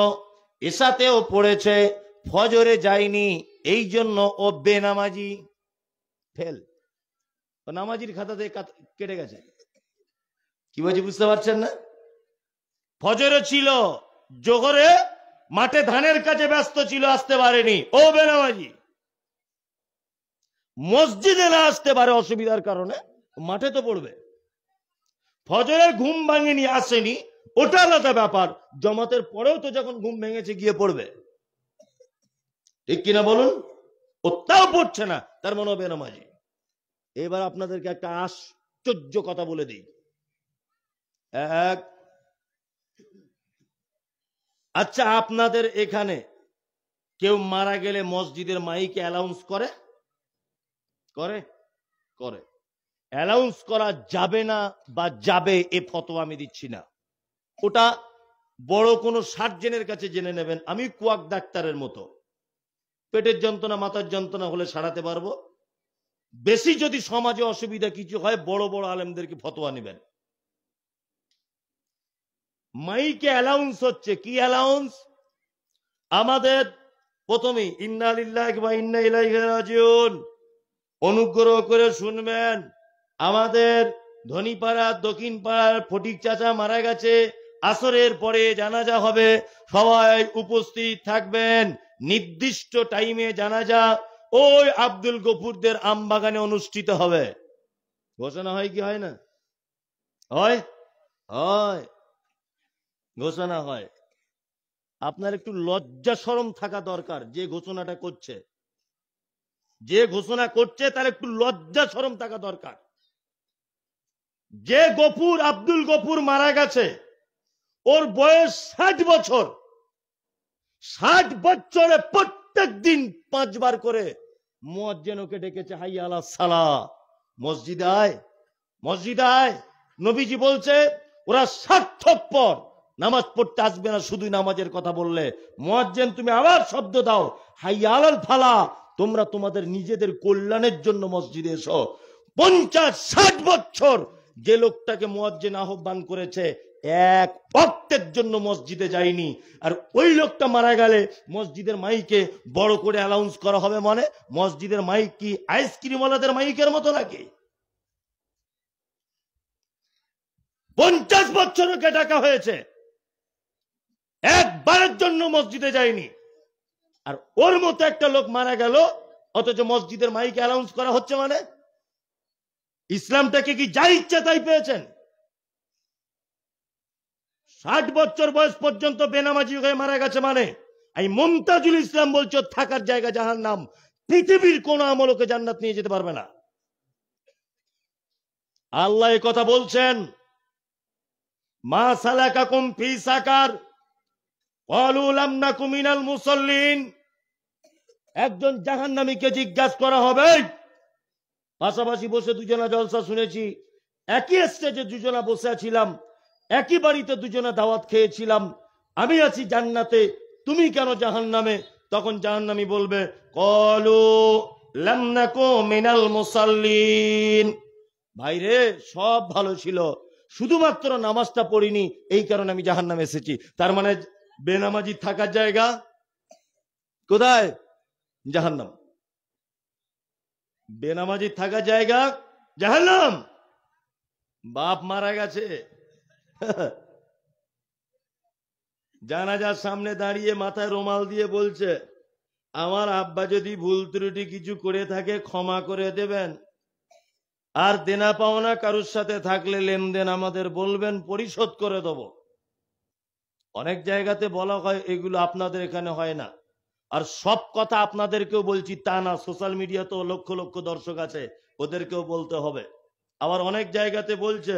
এসাতেও পড়েছে ফজরে যায়নি এই জন্য ও বেনামাজি ফেল ও নামাজির খাতাতে কেটে গেছে কি বলছি বুঝতে পারছেন না ফজরে ছিল জোহরে মাঠে ধানের কাছে ব্যস্ত ছিল আসতে পারেনি ও বেনামাজি মসজিদে না আসতে পারে অসুবিধার কারণে মাঠে তো পড়বে ফজরের ঘুম ভাঙেনি আসেনি ওটা আলাদা ব্যাপার জমাতের পরেও তো যখন ঘুম ভেঙেছে গিয়ে পড়বে ঠিক কিনা বলুন ও তাও পড়ছে না তার মনে হবে নামাজি এবার আপনাদেরকে একটা আশ্চর্য কথা বলে দিই এক আচ্ছা আপনাদের এখানে কেউ মারা গেলে মসজিদের মাইকে অ্যালাউন্স করে করে করে অ্যালাউন্স করা যাবে না বা যাবে এ ফতোয়া আমি দিচ্ছি না ওটা বড় কোনো সার্জেনের কাছে জেনে নেবেন আমি কুয়াক ডাক্তারের মতো পেটের যন্ত্রণা মাথার যন্ত্রণা হলে সারাতে পারবো বেশি যদি সমাজে অসুবিধা কিছু হয় বড় বড় আলেমদেরকে ফতোয়া নেবেন মাইকে অ্যালাউন্স হচ্ছে কি অ্যালাউন্স আমাদের প্রথমে রাজিউন অনুগ্রহ করে শুনবেন আমাদের ধনীপাড়া দক্ষিণ পাড়ার ফটিক চাচা মারা গেছে আসরের পরে জানাজা হবে সবাই উপস্থিত থাকবেন নির্দিষ্ট টাইমে জানাজা ওই আব্দুল গফুরদের আমবাগানে অনুষ্ঠিত হবে ঘোষণা হয় কি হয় না হয় হয় ঘোষণা হয় আপনার একটু লজ্জা সরম থাকা দরকার যে ঘোষণাটা করছে যে ঘোষণা করছে তার একটু লজ্জা সরম থাকা দরকার যে গফুর আব্দুল গফুর মারা গেছে ওর বয়স ষাট বছর ষাট বছরে প্রত্যেক দিন পাঁচবার করে মোয়াজ্জেন ওকে ডেকেছে হাই আলা সালা মসজিদ আয় মসজিদ আয় নবীজি বলছে ওরা স্বার্থপর নামাজ পড়তে আসবে না শুধু নামাজের কথা বললে মোয়াজ্জেন তুমি আবার শব্দ দাও হাই আলাল ফালা তোমরা তোমাদের নিজেদের কল্যাণের জন্য মসজিদে এসো পঞ্চাশ ষাট বছর যে লোকটাকে মোয়াজ্জেন আহ্বান করেছে এক অর্থের জন্য মসজিদে যায়নি আর ওই লোকটা মারা গেলে মসজিদের মাইকে বড় করে অ্যালাউন্স করা হবে মানে মসজিদের মাইক কি আইসক্রিমওয়ালাদের মাইকের মতো লাগে পঞ্চাশ বছর ওকে ডাকা হয়েছে একবারের জন্য মসজিদে যায়নি আর ওর মতো একটা লোক মারা গেল অথচ মসজিদের মাইকে অ্যালাউন্স করা হচ্ছে মানে ইসলামটাকে কি যা ইচ্ছা তাই পেয়েছেন ষাট বছর বয়স পর্যন্ত বেনামাজি হয়ে মারা গেছে মানে এই মমতাজুল ইসলাম বলছো থাকার জায়গা যাহার নাম পৃথিবীর কোন আমলকে জান্নাত নিয়ে যেতে পারবে না আল্লাহ কথা বলছেন মা সালাকা কুমফি সাকার কুমিনাল মুসল্লিন একজন জাহান নামীকে জিজ্ঞাসা করা হবে পাশাপাশি বসে দুজনা জলসা শুনেছি একই স্টেজে দুজনা বসে ছিলাম একই বাড়িতে দুজনে দাওয়াত খেয়েছিলাম আমি আছি জান্নাতে তুমি কেন জাহান নামে তখন জাহান নামি বলবে কলো মিনাল মুসাল্লিন ভাইরে সব ভালো ছিল শুধুমাত্র নামাজটা পড়িনি এই কারণে আমি জাহান নামে এসেছি তার মানে বেনামাজি থাকার জায়গা কোথায় জাহান্নাম বেনামাজি থাকার জায়গা জাহান্নাম বাপ মারা গেছে জানাজার সামনে দাঁড়িয়ে মাথায় রোমাল দিয়ে বলছে আমার আব্বা যদি ভুল ত্রুটি কিছু করে থাকে ক্ষমা করে দেবেন আর দেনা পাওনা কারুর সাথে থাকলে লেনদেন আমাদের বলবেন পরিশোধ করে দেব অনেক জায়গাতে বলা হয় এগুলো আপনাদের এখানে হয় না আর সব কথা আপনাদেরকেও বলছি তা না সোশ্যাল মিডিয়া তো লক্ষ লক্ষ দর্শক আছে ওদেরকেও বলতে হবে আবার অনেক জায়গাতে বলছে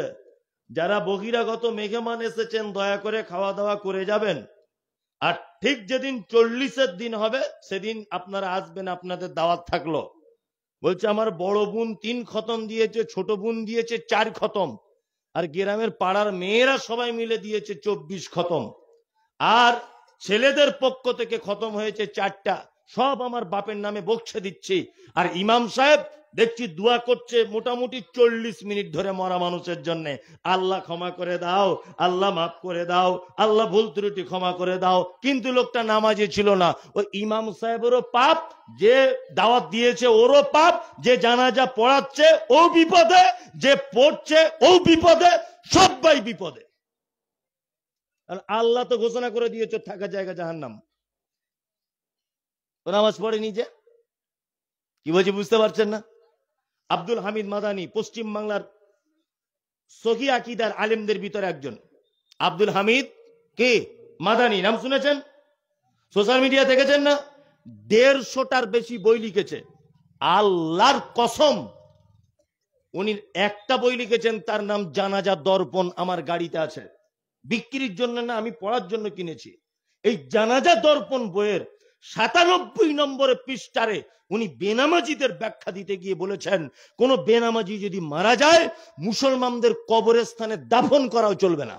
যারা বহিরাগত মেঘেমান এসেছেন দয়া করে খাওয়া দাওয়া করে যাবেন আর ঠিক যেদিন চল্লিশের দিন হবে সেদিন আপনারা আসবেন আপনাদের দাওয়াত থাকলো বলছে আমার বড় বোন তিন খতম দিয়েছে ছোট বোন দিয়েছে চার খতম আর গ্রামের পাড়ার মেয়েরা সবাই মিলে দিয়েছে চব্বিশ খতম আর ছেলেদের পক্ষ থেকে খতম হয়েছে চারটা সব আমার বাপের নামে বকছে দিচ্ছি আর ইমাম সাহেব দেখছি দোয়া করছে মোটামুটি চল্লিশ মিনিট ধরে মরা মানুষের জন্য আল্লাহ ক্ষমা করে দাও আল্লাহ মাফ করে দাও আল্লাহ ভুল ত্রুটি ক্ষমা করে দাও কিন্তু লোকটা নামাজে ছিল না ওই ইমাম সাহেবেরও পাপ যে দাওয়াত দিয়েছে ওরও পাপ যে জানাজা পড়াচ্ছে ও বিপদে যে পড়ছে ও বিপদে সবাই বিপদে আল্লাহ তো ঘোষণা করে দিয়েছে থাকা জায়গা জাহার নাম ও নামাজ পড়ে নিজে কি বলছি বুঝতে পারছেন না আব্দুল হামিদ মাদানি পশ্চিম বাংলার সহি আকিদার আলেমদের ভিতরে একজন আব্দুল হামিদ কে মাদানি নাম শুনেছেন সোশ্যাল মিডিয়া দেখেছেন না দেড়শোটার বেশি বই লিখেছে আল্লাহর কসম উনি একটা বই লিখেছেন তার নাম জানাজা দর্পণ আমার গাড়িতে আছে বিক্রির জন্য না আমি পড়ার জন্য কিনেছি এই জানাজা দর্পণ বইয়ের সাতানব্বই নম্বরে পৃষ্ঠারে উনি বেনামাজিদের ব্যাখ্যা দিতে গিয়ে বলেছেন কোন বেনামাজি যদি মারা যায় মুসলমানদের কবরস্থানে দাফন করাও চলবে না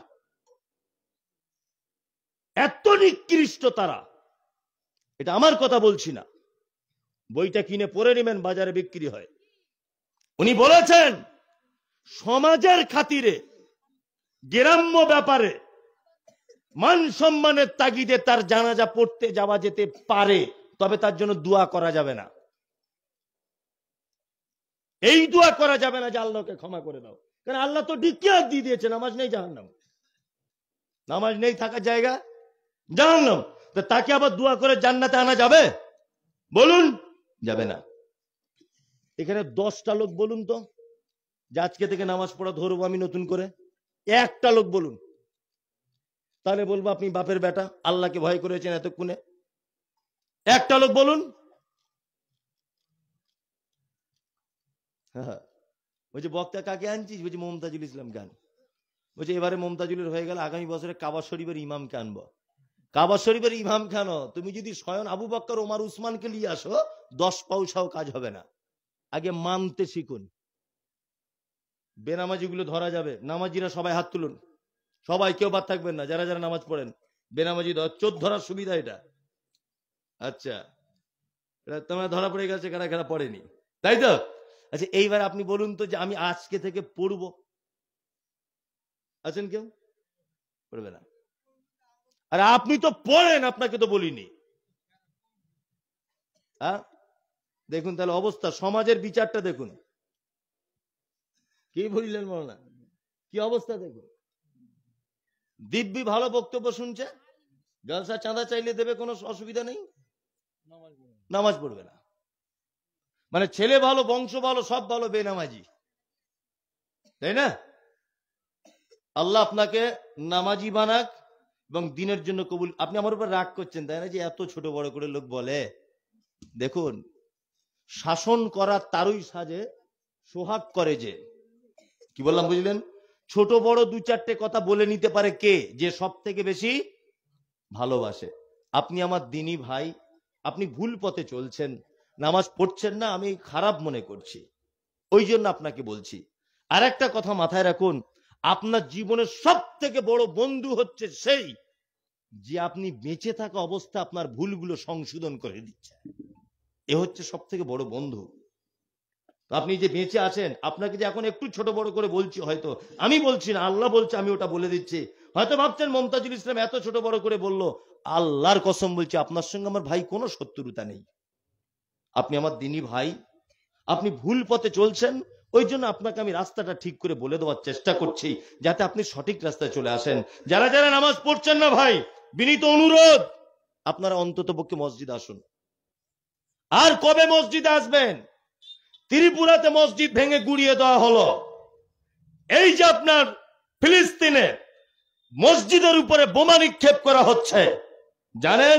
এত নিকৃষ্ট তারা এটা আমার কথা বলছি না বইটা কিনে পড়ে নেবেন বাজারে বিক্রি হয় উনি বলেছেন সমাজের খাতিরে গ্রাম্য ব্যাপারে মান সম্মানের তাগিদে তার জানাজা পড়তে যাওয়া যেতে পারে তবে তার জন্য দোয়া করা যাবে না এই দোয়া করা যাবে না যে আল্লাহকে ক্ষমা করে দাও কারণ আল্লাহ তো ডিক্লিয়ার দিয়ে দিয়েছে নামাজ নেই জাহান্নাম নামাজ নেই থাকার জায়গা জাহান্নাম তো তাকে আবার দোয়া করে জান্নাতে আনা যাবে বলুন যাবে না এখানে দশটা লোক বলুন তো যে আজকে থেকে নামাজ পড়া ধরবো আমি নতুন করে একটা লোক বলুন তাহলে বলবো আপনি বাপের বেটা আল্লাহকে ভয় করেছেন এতক্ষণে একটা লোক বলুন হ্যাঁ, হ্যাঁ। বলছে বক্তা কাকে আনছিস বলছে মমতাজুল ইসলাম গান বলছে এবারে মমতাজুলের হয়ে গেল আগামী বছরে কাবার শরীফের ইমামকে আনবো কাবার শরীফের ইমাম কেন তুমি যদি স্বয়ং আবু বক্কর ওমার উসমানকে নিয়ে আসো দশ পাউসাও কাজ হবে না আগে মানতে শিখুন বেনামাজিগুলো ধরা যাবে নামাজিরা সবাই হাত তুলুন সবাই কেউ বাদ থাকবেন না যারা যারা নামাজ পড়েন বেনামাজি চোদ ধরার সুবিধা এটা আচ্ছা তোমার ধরা পড়ে গেছে কারা কারা পড়েনি তাই তো আচ্ছা এইবার আপনি বলুন তো যে আমি আজকে থেকে পড়ব আছেন কেউ পড়বে না আর আপনি তো পড়েন আপনাকে তো বলিনি হ্যাঁ দেখুন তাহলে অবস্থা সমাজের বিচারটা দেখুন কি বলিলেন না কি অবস্থা দেখুন দিব্যি ভালো বক্তব্য শুনছে জলসা চাঁদা চাইলে দেবে কোনো অসুবিধা নেই নামাজ পড়বে না মানে ছেলে ভালো বংশ ভালো সব ভালো বেনামাজি তাই না আল্লাহ আপনাকে নামাজি বানাক এবং দিনের জন্য কবুল আপনি আমার উপর রাগ করছেন তাই না যে এত ছোট বড় করে লোক বলে দেখুন শাসন করা তারই সাজে সোহাগ করে যে কি বললাম বুঝলেন ছোট বড় দু চারটে কথা বলে নিতে পারে কে যে সব থেকে বেশি ভালোবাসে আপনি আমার দিনই ভাই আপনি ভুল পথে চলছেন নামাজ পড়ছেন না আমি খারাপ মনে করছি ওই জন্য আপনাকে বলছি আর একটা কথা মাথায় রাখুন আপনার জীবনের সব থেকে বড় বন্ধু হচ্ছে সেই যে আপনি বেঁচে থাকা অবস্থা আপনার ভুলগুলো সংশোধন করে দিচ্ছে এ হচ্ছে সব থেকে বড় বন্ধু আপনি যে বেঁচে আছেন আপনাকে যে এখন একটু ছোট বড় করে বলছি হয়তো আমি বলছি না আল্লাহ বলছে আমি ওটা বলে দিচ্ছি হয়তো ভাবছেন মমতাজুল ইসলাম এত ছোট বড় করে বলল আল্লাহর কসম বলছি আপনার সঙ্গে আমার ভাই কোনো শত্রুতা নেই আপনি আমার দিনী ভাই আপনি ভুল পথে চলছেন ওই জন্য আপনাকে আমি রাস্তাটা ঠিক করে বলে দেওয়ার চেষ্টা করছি যাতে আপনি সঠিক রাস্তায় চলে আসেন যারা যারা নামাজ পড়ছেন না ভাই বিনীত অনুরোধ আপনারা অন্তত পক্ষে মসজিদ আসুন আর কবে মসজিদে আসবেন ত্রিপুরাতে মসজিদ ভেঙে গুড়িয়ে দেওয়া হলো এই যে আপনার ফিলিস্তিনে মসজিদের উপরে বোমা নিক্ষেপ করা হচ্ছে জানেন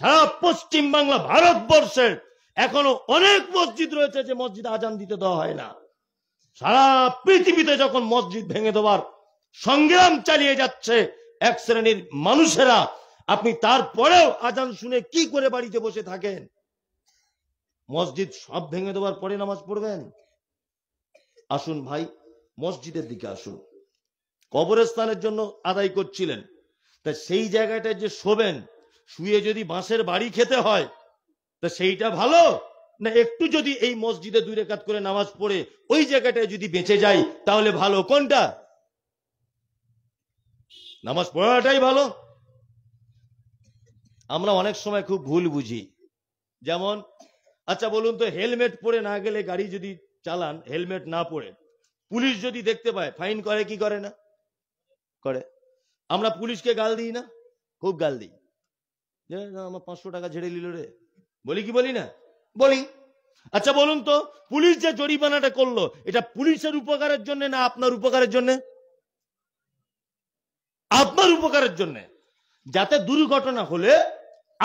সারা পশ্চিম বাংলা ভারতবর্ষের এখনো অনেক মসজিদ রয়েছে যে মসজিদ আজান দিতে দেওয়া হয় না সারা পৃথিবীতে যখন মসজিদ ভেঙে দেওয়ার সংগ্রাম চালিয়ে যাচ্ছে এক শ্রেণীর মানুষেরা আপনি তারপরেও আজান শুনে কি করে বাড়িতে বসে থাকেন মসজিদ সব ভেঙে দেওয়ার পরে নামাজ পড়বেন আসুন ভাই মসজিদের দিকে আসুন কবরস্থানের জন্য আদায় করছিলেন তা সেই জায়গাটায় যে শোবেন শুয়ে যদি বাঁশের বাড়ি খেতে হয় তা সেইটা ভালো না একটু যদি এই মসজিদে দুই রেখাত করে নামাজ পড়ে ওই জায়গাটায় যদি বেঁচে যাই তাহলে ভালো কোনটা নামাজ পড়াটাই ভালো আমরা অনেক সময় খুব ভুল বুঝি যেমন আচ্ছা বলুন তো হেলমেট পরে না গেলে গাড়ি যদি চালান হেলমেট না পরে পুলিশ যদি দেখতে পায় ফাইন করে কি করে না করে আমরা পুলিশকে গাল দিই না খুব গাল দিই আমার পাঁচশো টাকা ঝেড়ে নিল রে বলি কি বলি না বলি আচ্ছা বলুন তো পুলিশ যে জরিমানাটা করলো এটা পুলিশের উপকারের জন্য না আপনার উপকারের জন্য আপনার উপকারের জন্য যাতে দুর্ঘটনা হলে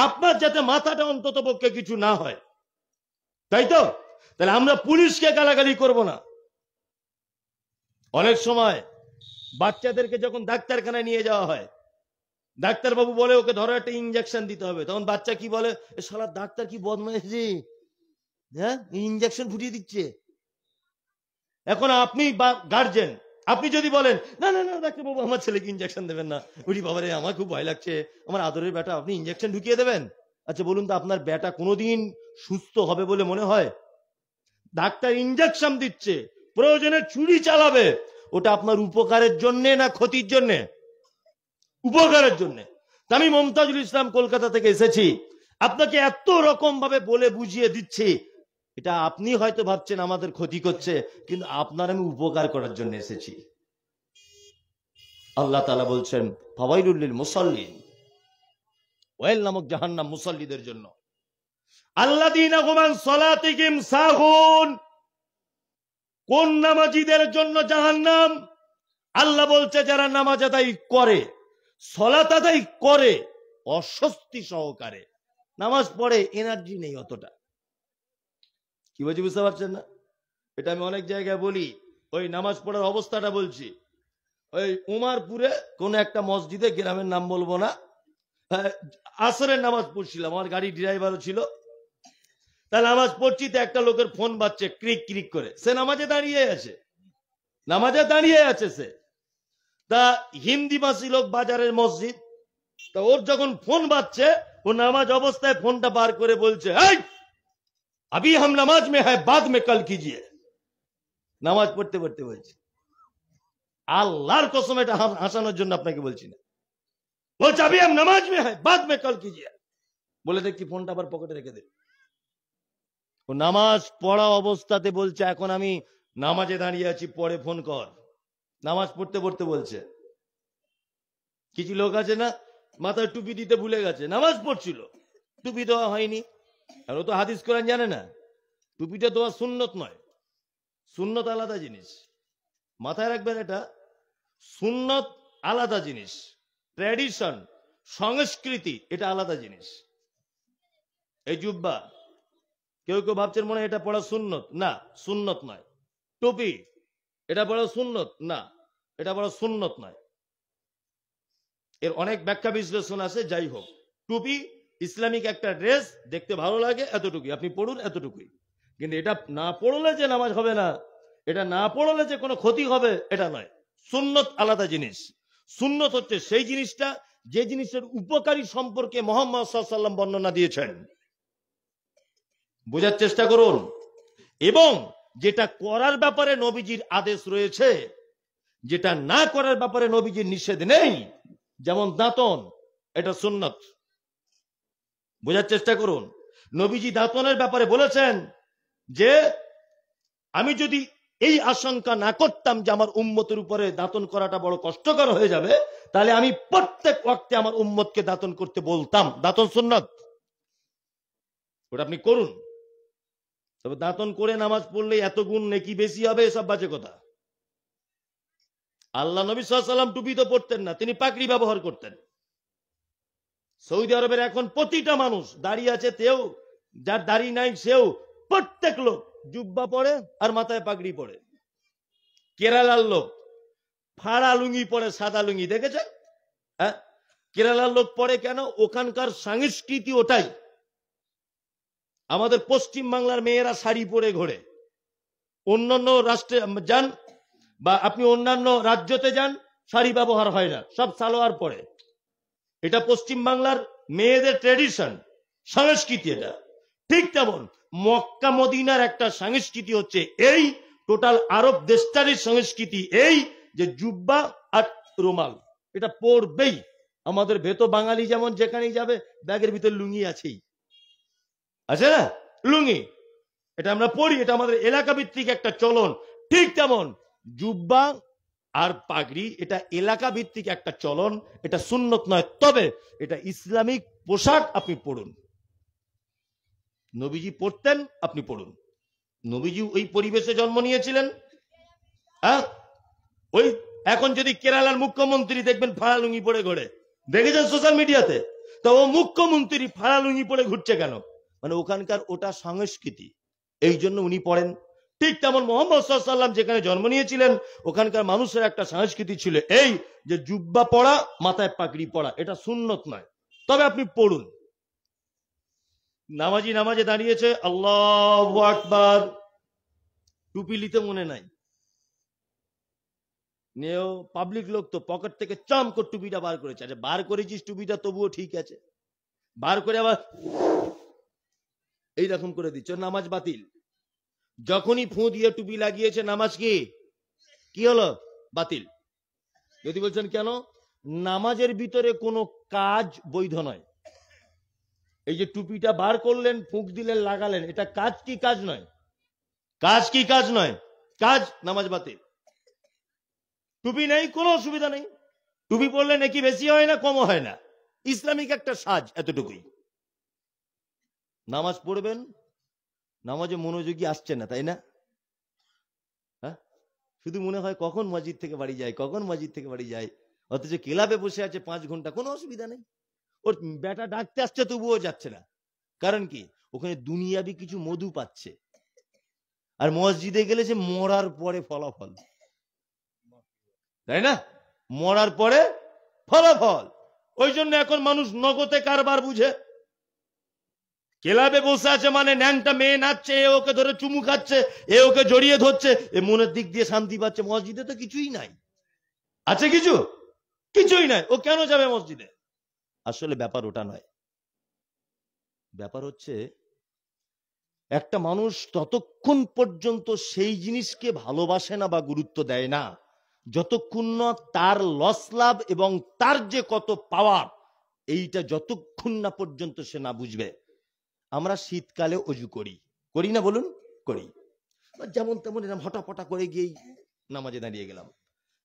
আপনার যাতে মাথাটা অন্তত পক্ষে কিছু না হয় তাই তো তাহলে আমরা পুলিশকে গালাগালি করব না অনেক সময় বাচ্চাদেরকে যখন ডাক্তারখানায় নিয়ে যাওয়া হয় ডাক্তারবাবু বলে ওকে ধরো একটা ইঞ্জেকশন দিতে হবে তখন বাচ্চা কি বলে সালা ডাক্তার কি বদমাইছে হ্যাঁ ইঞ্জেকশন ফুটিয়ে দিচ্ছে এখন আপনি গার্জেন আপনি যদি বলেন না না না ডাক্তারবাবু আমার ছেলেকে ইঞ্জেকশন দেবেন না বুঝি বাবারে আমার খুব ভয় লাগছে আমার আদরের বেটা আপনি ইঞ্জেকশন ঢুকিয়ে দেবেন আচ্ছা বলুন তো আপনার বেটা কোনোদিন সুস্থ হবে বলে মনে হয় ডাক্তার ইঞ্জেকশন দিচ্ছে প্রয়োজনে চুরি চালাবে ওটা আপনার উপকারের জন্য না ক্ষতির জন্য উপকারের জন্য আমি মমতাজুল ইসলাম কলকাতা থেকে এসেছি আপনাকে এত রকম ভাবে বলে বুঝিয়ে দিচ্ছি এটা আপনি হয়তো ভাবছেন আমাদের ক্ষতি করছে কিন্তু আপনার আমি উপকার করার জন্য এসেছি আল্লাহ তালা বলছেন ফাওয়াইলুল্লিল মুসল্লিন ওয়েল নামক জাহান্নাম মুসল্লিদের জন্য কোন নামাজিদের জন্য জাহান্নাম আল্লাহ বলছে যারা নামাজ আদায় করে সলাত আদায় করে অস্বস্তি সহকারে নামাজ পড়ে এনার্জি নেই অতটা কি বলছি বুঝতে পারছেন না এটা আমি অনেক জায়গায় বলি ওই নামাজ পড়ার অবস্থাটা বলছি ওই উমারপুরে কোন একটা মসজিদে গ্রামের নাম বলবো না হ্যাঁ, আসরের নামাজ পড়ছিলাম আমার গাড়ি ড্রাইভারও ছিল তাহলে নামাজ পড়ছি তো একটা লোকের ফোন বাজছে ক্রিক ক্রিক করে সে নামাজে দাঁড়িয়ে আছে নামাজে দাঁড়িয়ে আছে সে তা হিন্দি ভাষী লোক বাজারের মসজিদ তা ওর যখন ফোন বাজছে ও নামাজ অবস্থায় ফোনটা বার করে বলছে আবি হাম নামাজ মে হ্যাঁ বাদ মে কাল কিজিয়ে নামাজ পড়তে পড়তে বলছে আল্লাহর কসম এটা হাসানোর জন্য আপনাকে বলছি না বলছে আবি হাম নামাজ মে হ্যাঁ বাদ মে কাল কিজিয়ে বলে দেখি ফোনটা আবার পকেটে রেখে দেবে নামাজ পড়া অবস্থাতে বলছে এখন আমি নামাজে দাঁড়িয়ে আছি পরে ফোন কর নামাজ পড়তে পড়তে বলছে কিছু লোক আছে না মাথায় টুপি দিতে ভুলে গেছে নামাজ পড়ছিল টুপি দেওয়া হয়নি আর ও তো হাদিস করেন জানে না টুপিটা দেওয়া সুন্নত নয় সুন্নত আলাদা জিনিস মাথায় রাখবেন এটা সুন্নত আলাদা জিনিস ট্র্যাডিশন সংস্কৃতি এটা আলাদা জিনিস এই জুব্বা কেউ কেউ ভাবছেন মনে এটা পড়া সুন্নত না সুন্নত নয় টুপি এটা পড়া সুন্নত না এটা পড়া সুন্নত নয় এর অনেক ব্যাখ্যা বিশ্লেষণ আছে যাই হোক টুপি ইসলামিক একটা ড্রেস দেখতে ভালো লাগে এতটুকুই আপনি পড়ুন এতটুকুই কিন্তু এটা না পড়লে যে নামাজ হবে না এটা না পড়লে যে কোনো ক্ষতি হবে এটা নয় সুন্নত আলাদা জিনিস সুন্নত হচ্ছে সেই জিনিসটা যে জিনিসের উপকারী সম্পর্কে মোহাম্মদ সাল্লাম বর্ণনা দিয়েছেন বোঝার চেষ্টা করুন এবং যেটা করার ব্যাপারে নবীজির আদেশ রয়েছে যেটা না করার ব্যাপারে নবীজির নিষেধ নেই যেমন দাঁতন এটা সুন্নত বোঝার চেষ্টা করুন নবীজি দাঁতনের ব্যাপারে বলেছেন যে আমি যদি এই আশঙ্কা না করতাম যে আমার উম্মতের উপরে দাঁতন করাটা বড় কষ্টকর হয়ে যাবে তাহলে আমি প্রত্যেক ওয়াক্তে আমার উম্মতকে দাঁতন করতে বলতাম দাঁতন সুন্নত ওটা আপনি করুন তবে দাঁতন করে নামাজ পড়লে এত গুণ নেকি বেশি হবে এসব বাজে কথা আল্লাহ নবী সাল্লাম টুপি তো পড়তেন না তিনি পাকড়ি ব্যবহার করতেন সৌদি আরবের এখন প্রতিটা মানুষ দাঁড়িয়ে আছে তেও যার দাড়ি নাই সেও প্রত্যেক লোক জুব্বা পরে আর মাথায় পাগড়ি পরে কেরালার লোক ফাড়া লুঙ্গি পরে সাদা লুঙ্গি দেখেছেন হ্যাঁ কেরালার লোক পরে কেন ওখানকার সংস্কৃতি ওটাই আমাদের পশ্চিম বাংলার মেয়েরা শাড়ি পরে ঘোরে অন্যান্য রাষ্ট্রে যান বা আপনি অন্যান্য রাজ্যতে যান শাড়ি ব্যবহার হয় না সব সালোয়ার পরে এটা পশ্চিম বাংলার মেয়েদের ট্রেডিশন সংস্কৃতি এটা ঠিক তেমন মক্কা মদিনার একটা সংস্কৃতি হচ্ছে এই টোটাল আরব দেশটারের সংস্কৃতি এই যে জুব্বা আর রুমাল এটা পড়বেই আমাদের ভেতর বাঙালি যেমন যেখানেই যাবে ব্যাগের ভিতর লুঙ্গি আছেই আছে না লুঙ্গি এটা আমরা পড়ি এটা আমাদের এলাকা ভিত্তিক একটা চলন ঠিক তেমন জুব্বা আর পাগড়ি এটা এলাকা ভিত্তিক একটা চলন এটা সুন্নত নয় তবে এটা ইসলামিক পোশাক আপনি পড়ুন নবীজি পড়তেন আপনি পড়ুন নবীজি ওই পরিবেশে জন্ম নিয়েছিলেন হ্যাঁ ওই এখন যদি কেরালার মুখ্যমন্ত্রী দেখবেন ফাড়া লুঙ্গি পরে ঘোরে দেখেছেন সোশ্যাল মিডিয়াতে তো ও মুখ্যমন্ত্রী ফাড়া লুঙ্গি পরে ঘুরছে কেন মানে ওখানকার ওটা সংস্কৃতি এই জন্য উনি পড়েন ঠিক তেমন মোহাম্মদ সাল্লাম যেখানে জন্ম নিয়েছিলেন ওখানকার মানুষের একটা সংস্কৃতি ছিল এই যে জুব্বা পড়া মাথায় পাকড়ি পড়া এটা সুন্নত নয় তবে আপনি পড়ুন নামাজি নামাজে দাঁড়িয়েছে আল্লাহ আকবার টুপি লিতে মনে নাই নিয়েও পাবলিক লোক তো পকেট থেকে চাম করে টুপিটা বার করেছে আচ্ছা বার করেছিস টুপিটা তবুও ঠিক আছে বার করে আবার এইরকম করে দিচ্ছ নামাজ বাতিল যখনই ফুঁ দিয়ে টুপি লাগিয়েছে নামাজ কি কি হলো বাতিল যদি বলছেন কেন নামাজের ভিতরে কোনো কাজ বৈধ নয় এই যে টুপিটা বার করলেন ফুঁক দিলেন লাগালেন এটা কাজ কি কাজ নয় কাজ কি কাজ নয় কাজ নামাজ বাতিল টুপি নেই কোনো অসুবিধা নেই টুপি পরলে নাকি বেশি হয় না কমও হয় না ইসলামিক একটা সাজ এতটুকুই নামাজ পড়বেন নামাজে মনোযোগী আসছে না তাই না হ্যাঁ? শুধু মনে হয় কখন মসজিদ থেকে বাড়ি যায় কখন মসজিদ থেকে বাড়ি যায় অথচ ক্লাবে বসে আছে পাঁচ ঘন্টা কোনো অসুবিধা নেই ওর বেটা ডাকতে আসছে তবুও যাচ্ছে না কারণ কি ওখানে দুনিয়াবি কিছু মধু পাচ্ছে আর মসজিদে গেলে সে মরার পরে ফলাফল তাই না মরার পরে ফলাফল ওই জন্য এখন মানুষ নগতে কারবার বুঝে ক্লাবে বসে আছে মানে ন্যাংটা মেয়ে নাচছে এ ওকে ধরে চুমু খাচ্ছে এ ওকে জড়িয়ে ধরছে এ মনের দিক দিয়ে শান্তি পাচ্ছে মসজিদে তো কিছুই নাই আছে কিছু কিছুই নাই ও কেন যাবে মসজিদে আসলে ব্যাপার ওটা নয় ব্যাপার হচ্ছে একটা মানুষ ততক্ষণ পর্যন্ত সেই জিনিসকে ভালোবাসে না বা গুরুত্ব দেয় না যতক্ষণ না তার লস লাভ এবং তার যে কত পাওয়ার এইটা যতক্ষণ না পর্যন্ত সে না বুঝবে আমরা শীতকালে অজু করি করি না বলুন করি যেমন তেমন এরকম হটাফটা করে গিয়েই নামাজে দাঁড়িয়ে গেলাম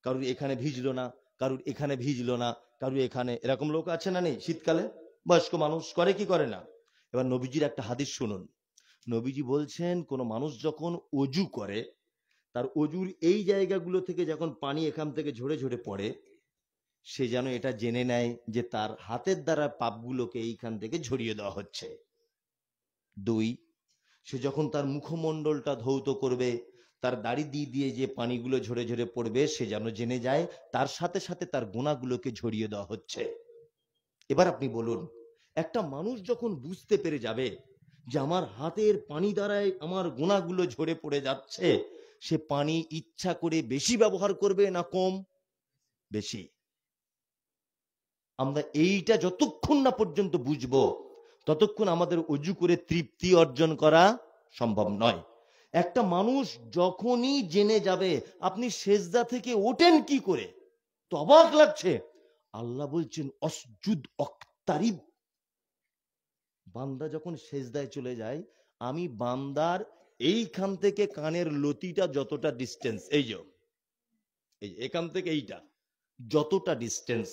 কারুর এখানে ভিজলো না কারুর এখানে ভিজলো না কারুর এখানে এরকম লোক আছে না নেই শীতকালে বয়স্ক মানুষ করে কি করে না এবার নবীজির একটা হাদিস শুনুন নবীজি বলছেন কোনো মানুষ যখন অজু করে তার অজুর এই জায়গাগুলো থেকে যখন পানি এখান থেকে ঝরে ঝরে পড়ে সে যেন এটা জেনে নেয় যে তার হাতের দ্বারা পাপগুলোকে এইখান থেকে ঝরিয়ে দেওয়া হচ্ছে দুই সে যখন তার মুখমণ্ডলটা ধৌত করবে তার দাড়ি দিয়ে দিয়ে যে পানিগুলো ঝরে ঝরে পড়বে সে যেন জেনে যায় তার সাথে সাথে তার গোনাগুলোকে ঝরিয়ে দেওয়া হচ্ছে এবার আপনি বলুন একটা মানুষ যখন বুঝতে পেরে যাবে যে আমার হাতের পানি দ্বারাই আমার গোনাগুলো ঝরে পড়ে যাচ্ছে সে পানি ইচ্ছা করে বেশি ব্যবহার করবে না কম বেশি আমরা এইটা যতক্ষণ না পর্যন্ত বুঝবো ততক্ষণ আমাদের অজু করে তৃপ্তি অর্জন করা সম্ভব নয় একটা মানুষ যখনই জেনে যাবে আপনি সেজদা থেকে ওঠেন কি করে তো অবাক লাগছে আল্লাহ বলছেন অসজুদ অক্তারিব বান্দা যখন সেজদায় চলে যায় আমি বান্দার এইখান থেকে কানের লতিটা যতটা ডিস্টেন্স এই যে এই এখান থেকে এইটা যতটা ডিস্টেন্স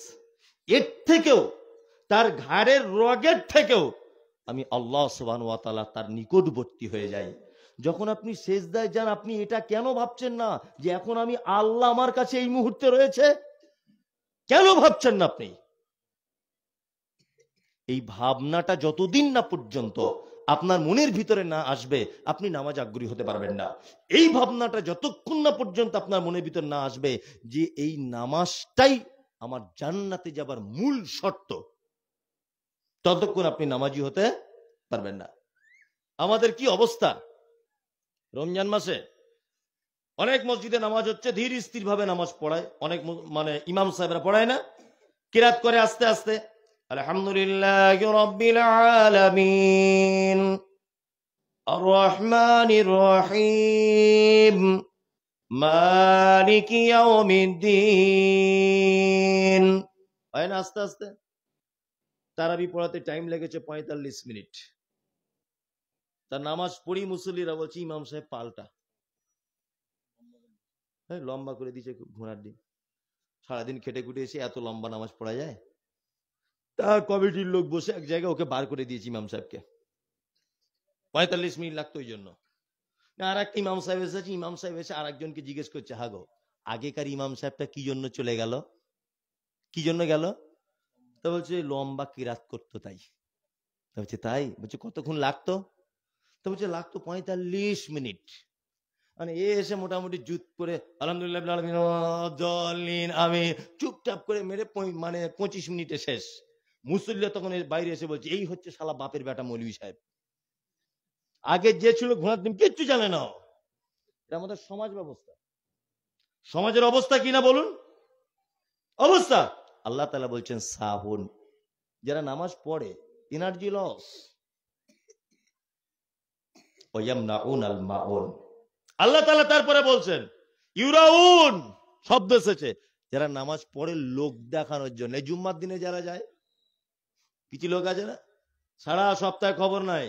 এর থেকেও তার ঘাড়ের রগের থেকেও আমি আল্লাহ সোবান ওয়াতালা তার নিকটবর্তী হয়ে যাই যখন আপনি সেজদায় যান আপনি এটা কেন ভাবছেন না যে এখন আমি আল্লাহ আমার কাছে এই মুহূর্তে রয়েছে কেন ভাবছেন না আপনি এই ভাবনাটা যতদিন না পর্যন্ত আপনার মনের ভিতরে না আসবে আপনি নামাজ আগ্রহী হতে পারবেন না এই ভাবনাটা যতক্ষণ না পর্যন্ত আপনার মনের ভিতরে না আসবে যে এই নামাজটাই আমার জান্নাতে যাবার মূল শর্ত ততক্ষণ আপনি নামাজি হতে পারবেন না আমাদের কি অবস্থা রমজান মাসে অনেক মসজিদে নামাজ হচ্ছে ধীর স্থির ভাবে নামাজ পড়ায় অনেক মানে ইমাম সাহেবরা পড়ায় না কিরাত করে আস্তে আস্তে আলহামদুলিল্লাহ রহিম মালিক হয় না আস্তে আস্তে তারাবি পড়াতে টাইম লেগেছে পঁয়তাল্লিশ মিনিট তার নামাজ পড়ি মুসল্লিরা বলছে ইমাম সাহেব পাল্টা হ্যাঁ লম্বা করে দিয়েছে ঘোড়ার ডিম সারাদিন খেটে খুটে এসে এত লম্বা নামাজ পড়া যায় তা কমিটির লোক বসে এক জায়গায় ওকে বার করে দিয়েছি ইমাম সাহেবকে পঁয়তাল্লিশ মিনিট লাগতো ওই জন্য আর একটা ইমাম সাহেব এসেছে ইমাম সাহেব এসে আর একজনকে জিজ্ঞেস করছে হাগো আগেকার ইমাম সাহেবটা কি জন্য চলে গেল কি জন্য গেল তা বলছে লম্বা কিরাত করতো তাই বলছে তাই বলছে কতক্ষণ লাগতো তা বলছে লাগতো পঁয়তাল্লিশ মিনিট মানে এ এসে মোটামুটি জুত করে আলহামদুলিল্লাহ আমি চুপচাপ করে মেরে মানে পঁচিশ মিনিটে শেষ মুসল্লিরা তখন বাইরে এসে বলছে এই হচ্ছে সালা বাপের বেটা মৌলী সাহেব আগে যে ছিল ঘোড়ার দিন কিচ্ছু জানে না এটা আমাদের সমাজ ব্যবস্থা সমাজের অবস্থা কি না বলুন অবস্থা আল্লাহ তালা বলছেন সাহুন যারা নামাজ পড়ে এনার্জি লস আল্লাহ তালা তারপরে বলছেন ইউরাউন শব্দ এসেছে যারা নামাজ পড়ে লোক দেখানোর জন্য জুম্মার দিনে যারা যায় কিছু লোক আছে না সারা সপ্তাহে খবর নাই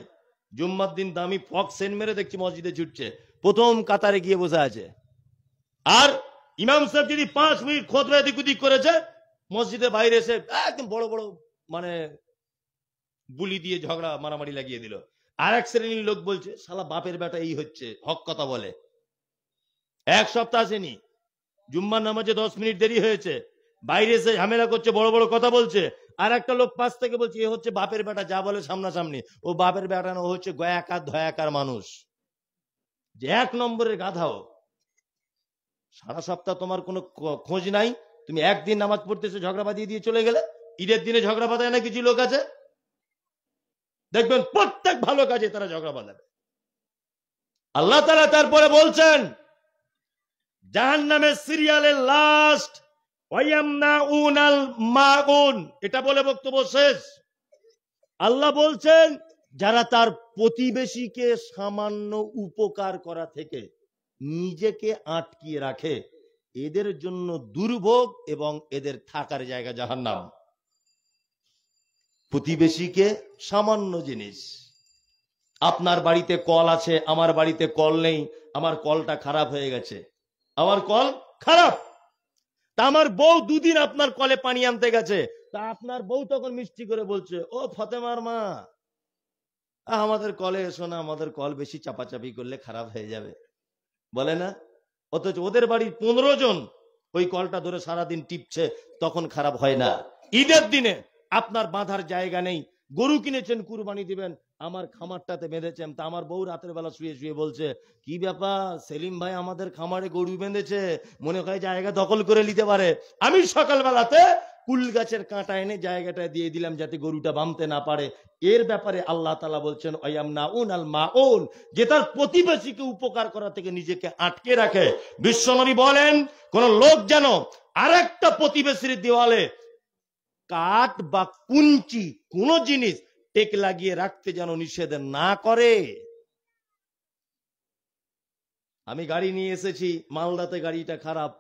জুম্মার দিন দামি ফক সেন মেরে দেখছি মসজিদে ছুটছে প্রথম কাতারে গিয়ে বসে আছে আর ইমাম সাহেব যদি পাঁচ মিনিট খোদরা এদিক উদিক করেছে মসজিদের বাইরে এসে একদম বড় বড় মানে বুলি দিয়ে ঝগড়া মারামারি লাগিয়ে দিল আর এক শ্রেণীর লোক বলছে সালা বাপের বেটা এই হচ্ছে হক কথা বলে এক সপ্তাহ আসেনি জুম্মার নামাজে দশ মিনিট দেরি হয়েছে বাইরে এসে ঝামেলা করছে বড় বড় কথা বলছে আর একটা লোক পাশ থেকে বলছে এ হচ্ছে বাপের বেটা যা বলে সামনাসামনি ও বাপের বেটা না ও হচ্ছে গয়াকার ধয়াকার মানুষ যে এক নম্বরের গাধাও সারা সপ্তাহ তোমার কোনো খোঁজ নাই তুমি একদিন নামাজ পড়তেছো ঝগড়া বাঁধিয়ে দিয়ে চলে গেলে ঈদের দিনে ঝগড়া বাঁধায় না কিছু লোক আছে দেখবেন প্রত্যেক ভালো কাজে তারা ঝগড়া বাঁধাবে আল্লাহ তারা তারপরে বলছেন জাহান নামে সিরিয়ালের লাস্ট এটা বলে বক্তব্য শেষ আল্লাহ বলছেন যারা তার প্রতিবেশীকে সামান্য উপকার করা থেকে নিজেকে আটকিয়ে রাখে এদের জন্য দুর্ভোগ এবং এদের থাকার জায়গা যাহার নাম প্রতিবেশীকে সামান্য জিনিস আপনার বাড়িতে কল আছে আমার বাড়িতে কল নেই আমার কলটা খারাপ হয়ে গেছে আমার কল খারাপ তা আমার বউ দুদিন আপনার কলে পানি আনতে গেছে তা আপনার বউ তখন মিষ্টি করে বলছে ও ফতেমার মা আমাদের কলে এসো না আমাদের কল বেশি চাপাচাপি করলে খারাপ হয়ে যাবে বলে না অথচ ওদের বাড়ির পনেরো জন ওই কলটা ধরে সারাদিন টিপছে তখন খারাপ হয় না ঈদের দিনে আপনার বাঁধার জায়গা নেই গরু কিনেছেন কুরবানি দিবেন আমার খামারটাতে বেঁধেছেন তা আমার বউ রাতের বেলা শুয়ে শুয়ে বলছে কি ব্যাপার সেলিম ভাই আমাদের খামারে গরু বেঁধেছে মনে হয় জায়গা দখল করে নিতে পারে আমি সকালবেলাতে কুল গাছের কাঁটা এনে জায়গাটায় দিয়ে দিলাম যাতে গরুটা বামতে না পারে এর ব্যাপারে আল্লাহ তালা বলছেন অয়াম না উন আল মা উন যে তার প্রতিবেশীকে উপকার করা থেকে নিজেকে আটকে রাখে বিশ্বনবী বলেন কোন লোক যেন আরেকটা প্রতিবেশীর দেওয়ালে কাঠ বা কুঞ্চি কোন জিনিস টেক লাগিয়ে রাখতে যেন নিষেধ না করে আমি গাড়ি নিয়ে এসেছি মালদাতে গাড়িটা খারাপ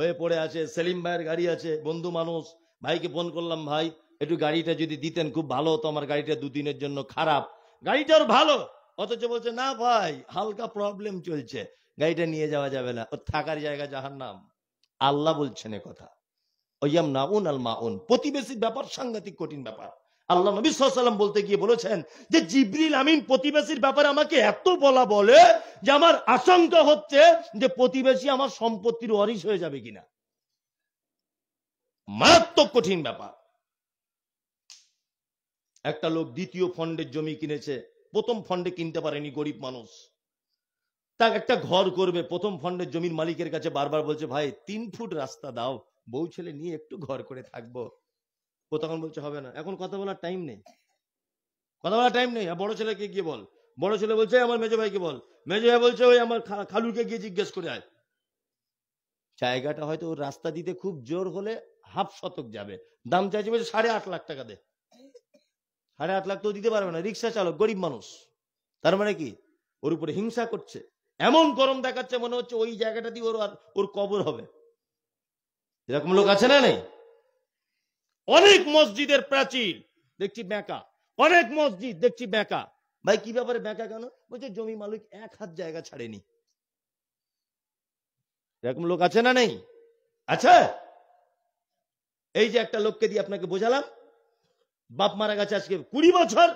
হয়ে পড়ে আছে সেলিম ভাইয়ের গাড়ি আছে বন্ধু মানুষ ভাইকে ফোন করলাম ভাই একটু গাড়িটা যদি দিতেন খুব ভালো হতো আমার গাড়িটা দুদিনের জন্য খারাপ আর ভালো অথচ বলছে না ভাই হালকা প্রবলেম চলছে গাড়িটা নিয়ে যাওয়া যাবে না ওর থাকার জায়গা যাহার নাম আল্লাহ বলছেন কথা না উন আল মা উন প্রতিবেশী ব্যাপার সাংঘাতিক কঠিন ব্যাপার আল্লাহ নবী সাল্লাম বলতে গিয়ে বলেছেন যে জিবরিল আমিন প্রতিবেশীর ব্যাপারে আমাকে এত বলা বলে যে আমার আশঙ্কা হচ্ছে যে প্রতিবেশী আমার সম্পত্তির অরিস হয়ে যাবে কিনা মারাত্মক কঠিন ব্যাপার একটা লোক দ্বিতীয় ফন্ডের জমি কিনেছে প্রথম ফন্ডে কিনতে পারেনি গরিব মানুষ তাকে একটা ঘর করবে প্রথম ফন্ডের জমির মালিকের কাছে বারবার বলছে ভাই তিন ফুট রাস্তা দাও বউ ছেলে নিয়ে একটু ঘর করে থাকবো ও তখন বলছে হবে না এখন কথা বলার টাইম নেই কথা বলার টাইম নেই বড় ছেলেকে গিয়ে বল বড় ছেলে বলছে আমার মেজো ভাইকে বল মেজো ভাই বলছে ওই আমার খালুকে গিয়ে জিজ্ঞেস করে আয় জায়গাটা হয়তো রাস্তা দিতে খুব জোর হলে হাফ শতক যাবে দাম চাইছে বলছে সাড়ে আট লাখ টাকা দে সাড়ে আট লাখ তো দিতে পারবে না রিক্সা চালক গরিব মানুষ তার মানে কি ওর উপরে হিংসা করছে এমন গরম দেখাচ্ছে মনে হচ্ছে ওই জায়গাটা দিয়ে ওর আর ওর কবর হবে এরকম লোক আছে না নেই অনেক মসজিদের প্রাচীর দেখছি বেঁকা অনেক মসজিদ দেখছি বেঁকা ভাই কি ব্যাপারে বেঁকা কেন বলছে জমি মালিক এক হাত জায়গা ছাড়েনি এরকম লোক আছে না নেই আচ্ছা এই যে একটা লোককে দিয়ে আপনাকে বোঝালাম বাপ মারা গেছে আজকে কুড়ি বছর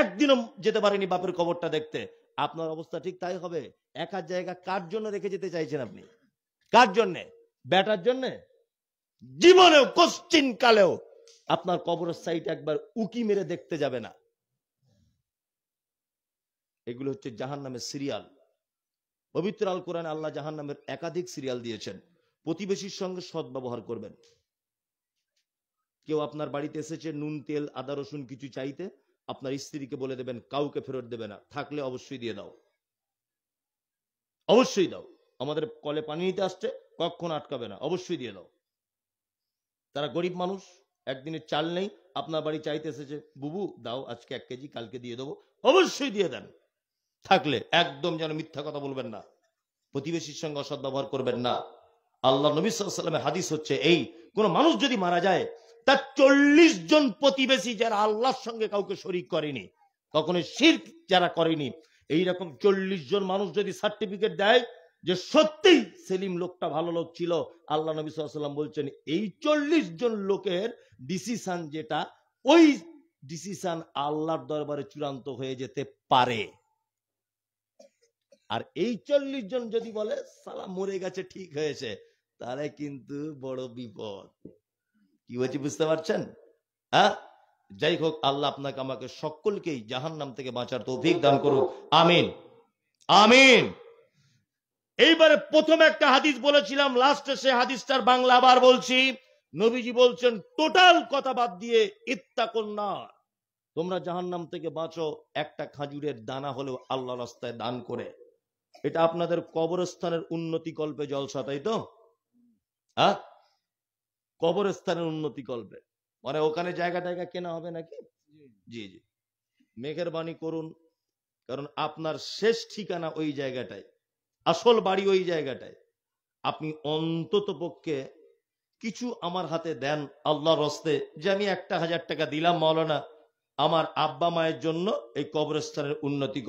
একদিনও যেতে পারেনি বাপের কবরটা দেখতে আপনার অবস্থা ঠিক তাই হবে এক হাত জায়গা কার জন্য রেখে যেতে চাইছেন আপনি কার জন্যে ব্যাটার জন্যে জীবনেও কোশ্চিন কালেও আপনার কবরের সাইড একবার উকি মেরে দেখতে যাবে না এগুলো হচ্ছে জাহান নামের সিরিয়াল পবিত্র আল কোরআন আল্লাহ জাহান নামের একাধিক সিরিয়াল দিয়েছেন প্রতিবেশীর সঙ্গে সদ ব্যবহার করবেন কেউ আপনার বাড়িতে এসেছে নুন তেল আদা রসুন কিছু চাইতে আপনার স্ত্রীকে বলে দেবেন কাউকে ফেরত দেবে না থাকলে অবশ্যই দিয়ে দাও অবশ্যই দাও আমাদের কলে পানি নিতে আসছে কখন আটকাবে না অবশ্যই দিয়ে দাও তারা গরিব মানুষ একদিনের চাল নেই আপনার বাড়ি চাইতে এসেছে বুবু দাও আজকে এক কেজি কালকে দিয়ে দেবো অবশ্যই দিয়ে দেন থাকলে একদম যেন মিথ্যা কথা বলবেন না প্রতিবেশীর সঙ্গে অসৎ ব্যবহার করবেন না আল্লাহ নবী সাল্লামের হাদিস হচ্ছে এই কোন মানুষ যদি মারা যায় তার চল্লিশ জন প্রতিবেশী যারা আল্লাহর সঙ্গে কাউকে শরিক করেনি কখনো শির যারা করেনি এইরকম চল্লিশ জন মানুষ যদি সার্টিফিকেট দেয় যে সত্যি সেলিম লোকটা ভালো লোক ছিল আল্লাহ নবী সাল্লাম বলছেন এই চল্লিশ জন লোকের ডিসিশন যেটা ওই ডিসিশন আল্লাহর দরবারে চূড়ান্ত হয়ে যেতে পারে আর এই চল্লিশ জন যদি বলে সালা মরে গেছে ঠিক হয়েছে তাহলে কিন্তু বড় বিপদ কি হয়েছে বুঝতে পারছেন হ্যাঁ যাই হোক আল্লাহ আপনাকে আমাকে সকলকেই জাহান নাম থেকে বাঁচার তৌফিক দান করুক আমিন আমিন এইবারে প্রথমে একটা হাদিস বলেছিলাম লাস্টে সে হাদিসটার বাংলা আবার বলছি নবীজি বলছেন টোটাল কথা বাদ দিয়ে ইত্তা কন্যার তোমরা জাহান্নাম থেকে বাঁচো একটা খাজুরের দানা হলেও আল্লাহ রাস্তায় দান করে এটা আপনাদের কবরস্থানের উন্নতি কল্পে জলসা তাই তো হ্যাঁ কবরস্থানের উন্নতি কল্পে মানে ওখানে জায়গা টায়গা কেনা হবে নাকি জি জি মেঘের বাণী করুন কারণ আপনার শেষ ঠিকানা ওই জায়গাটায় আসল বাড়ি ওই জায়গাটায় আপনি অন্তত পক্ষে কিছু আমার হাতে দেন আল্লাহ রস্তে যে আমি একটা হাজার টাকা দিলাম মৌলানা আমার আব্বা মায়ের জন্য এই কবরস্থানের উন্নতি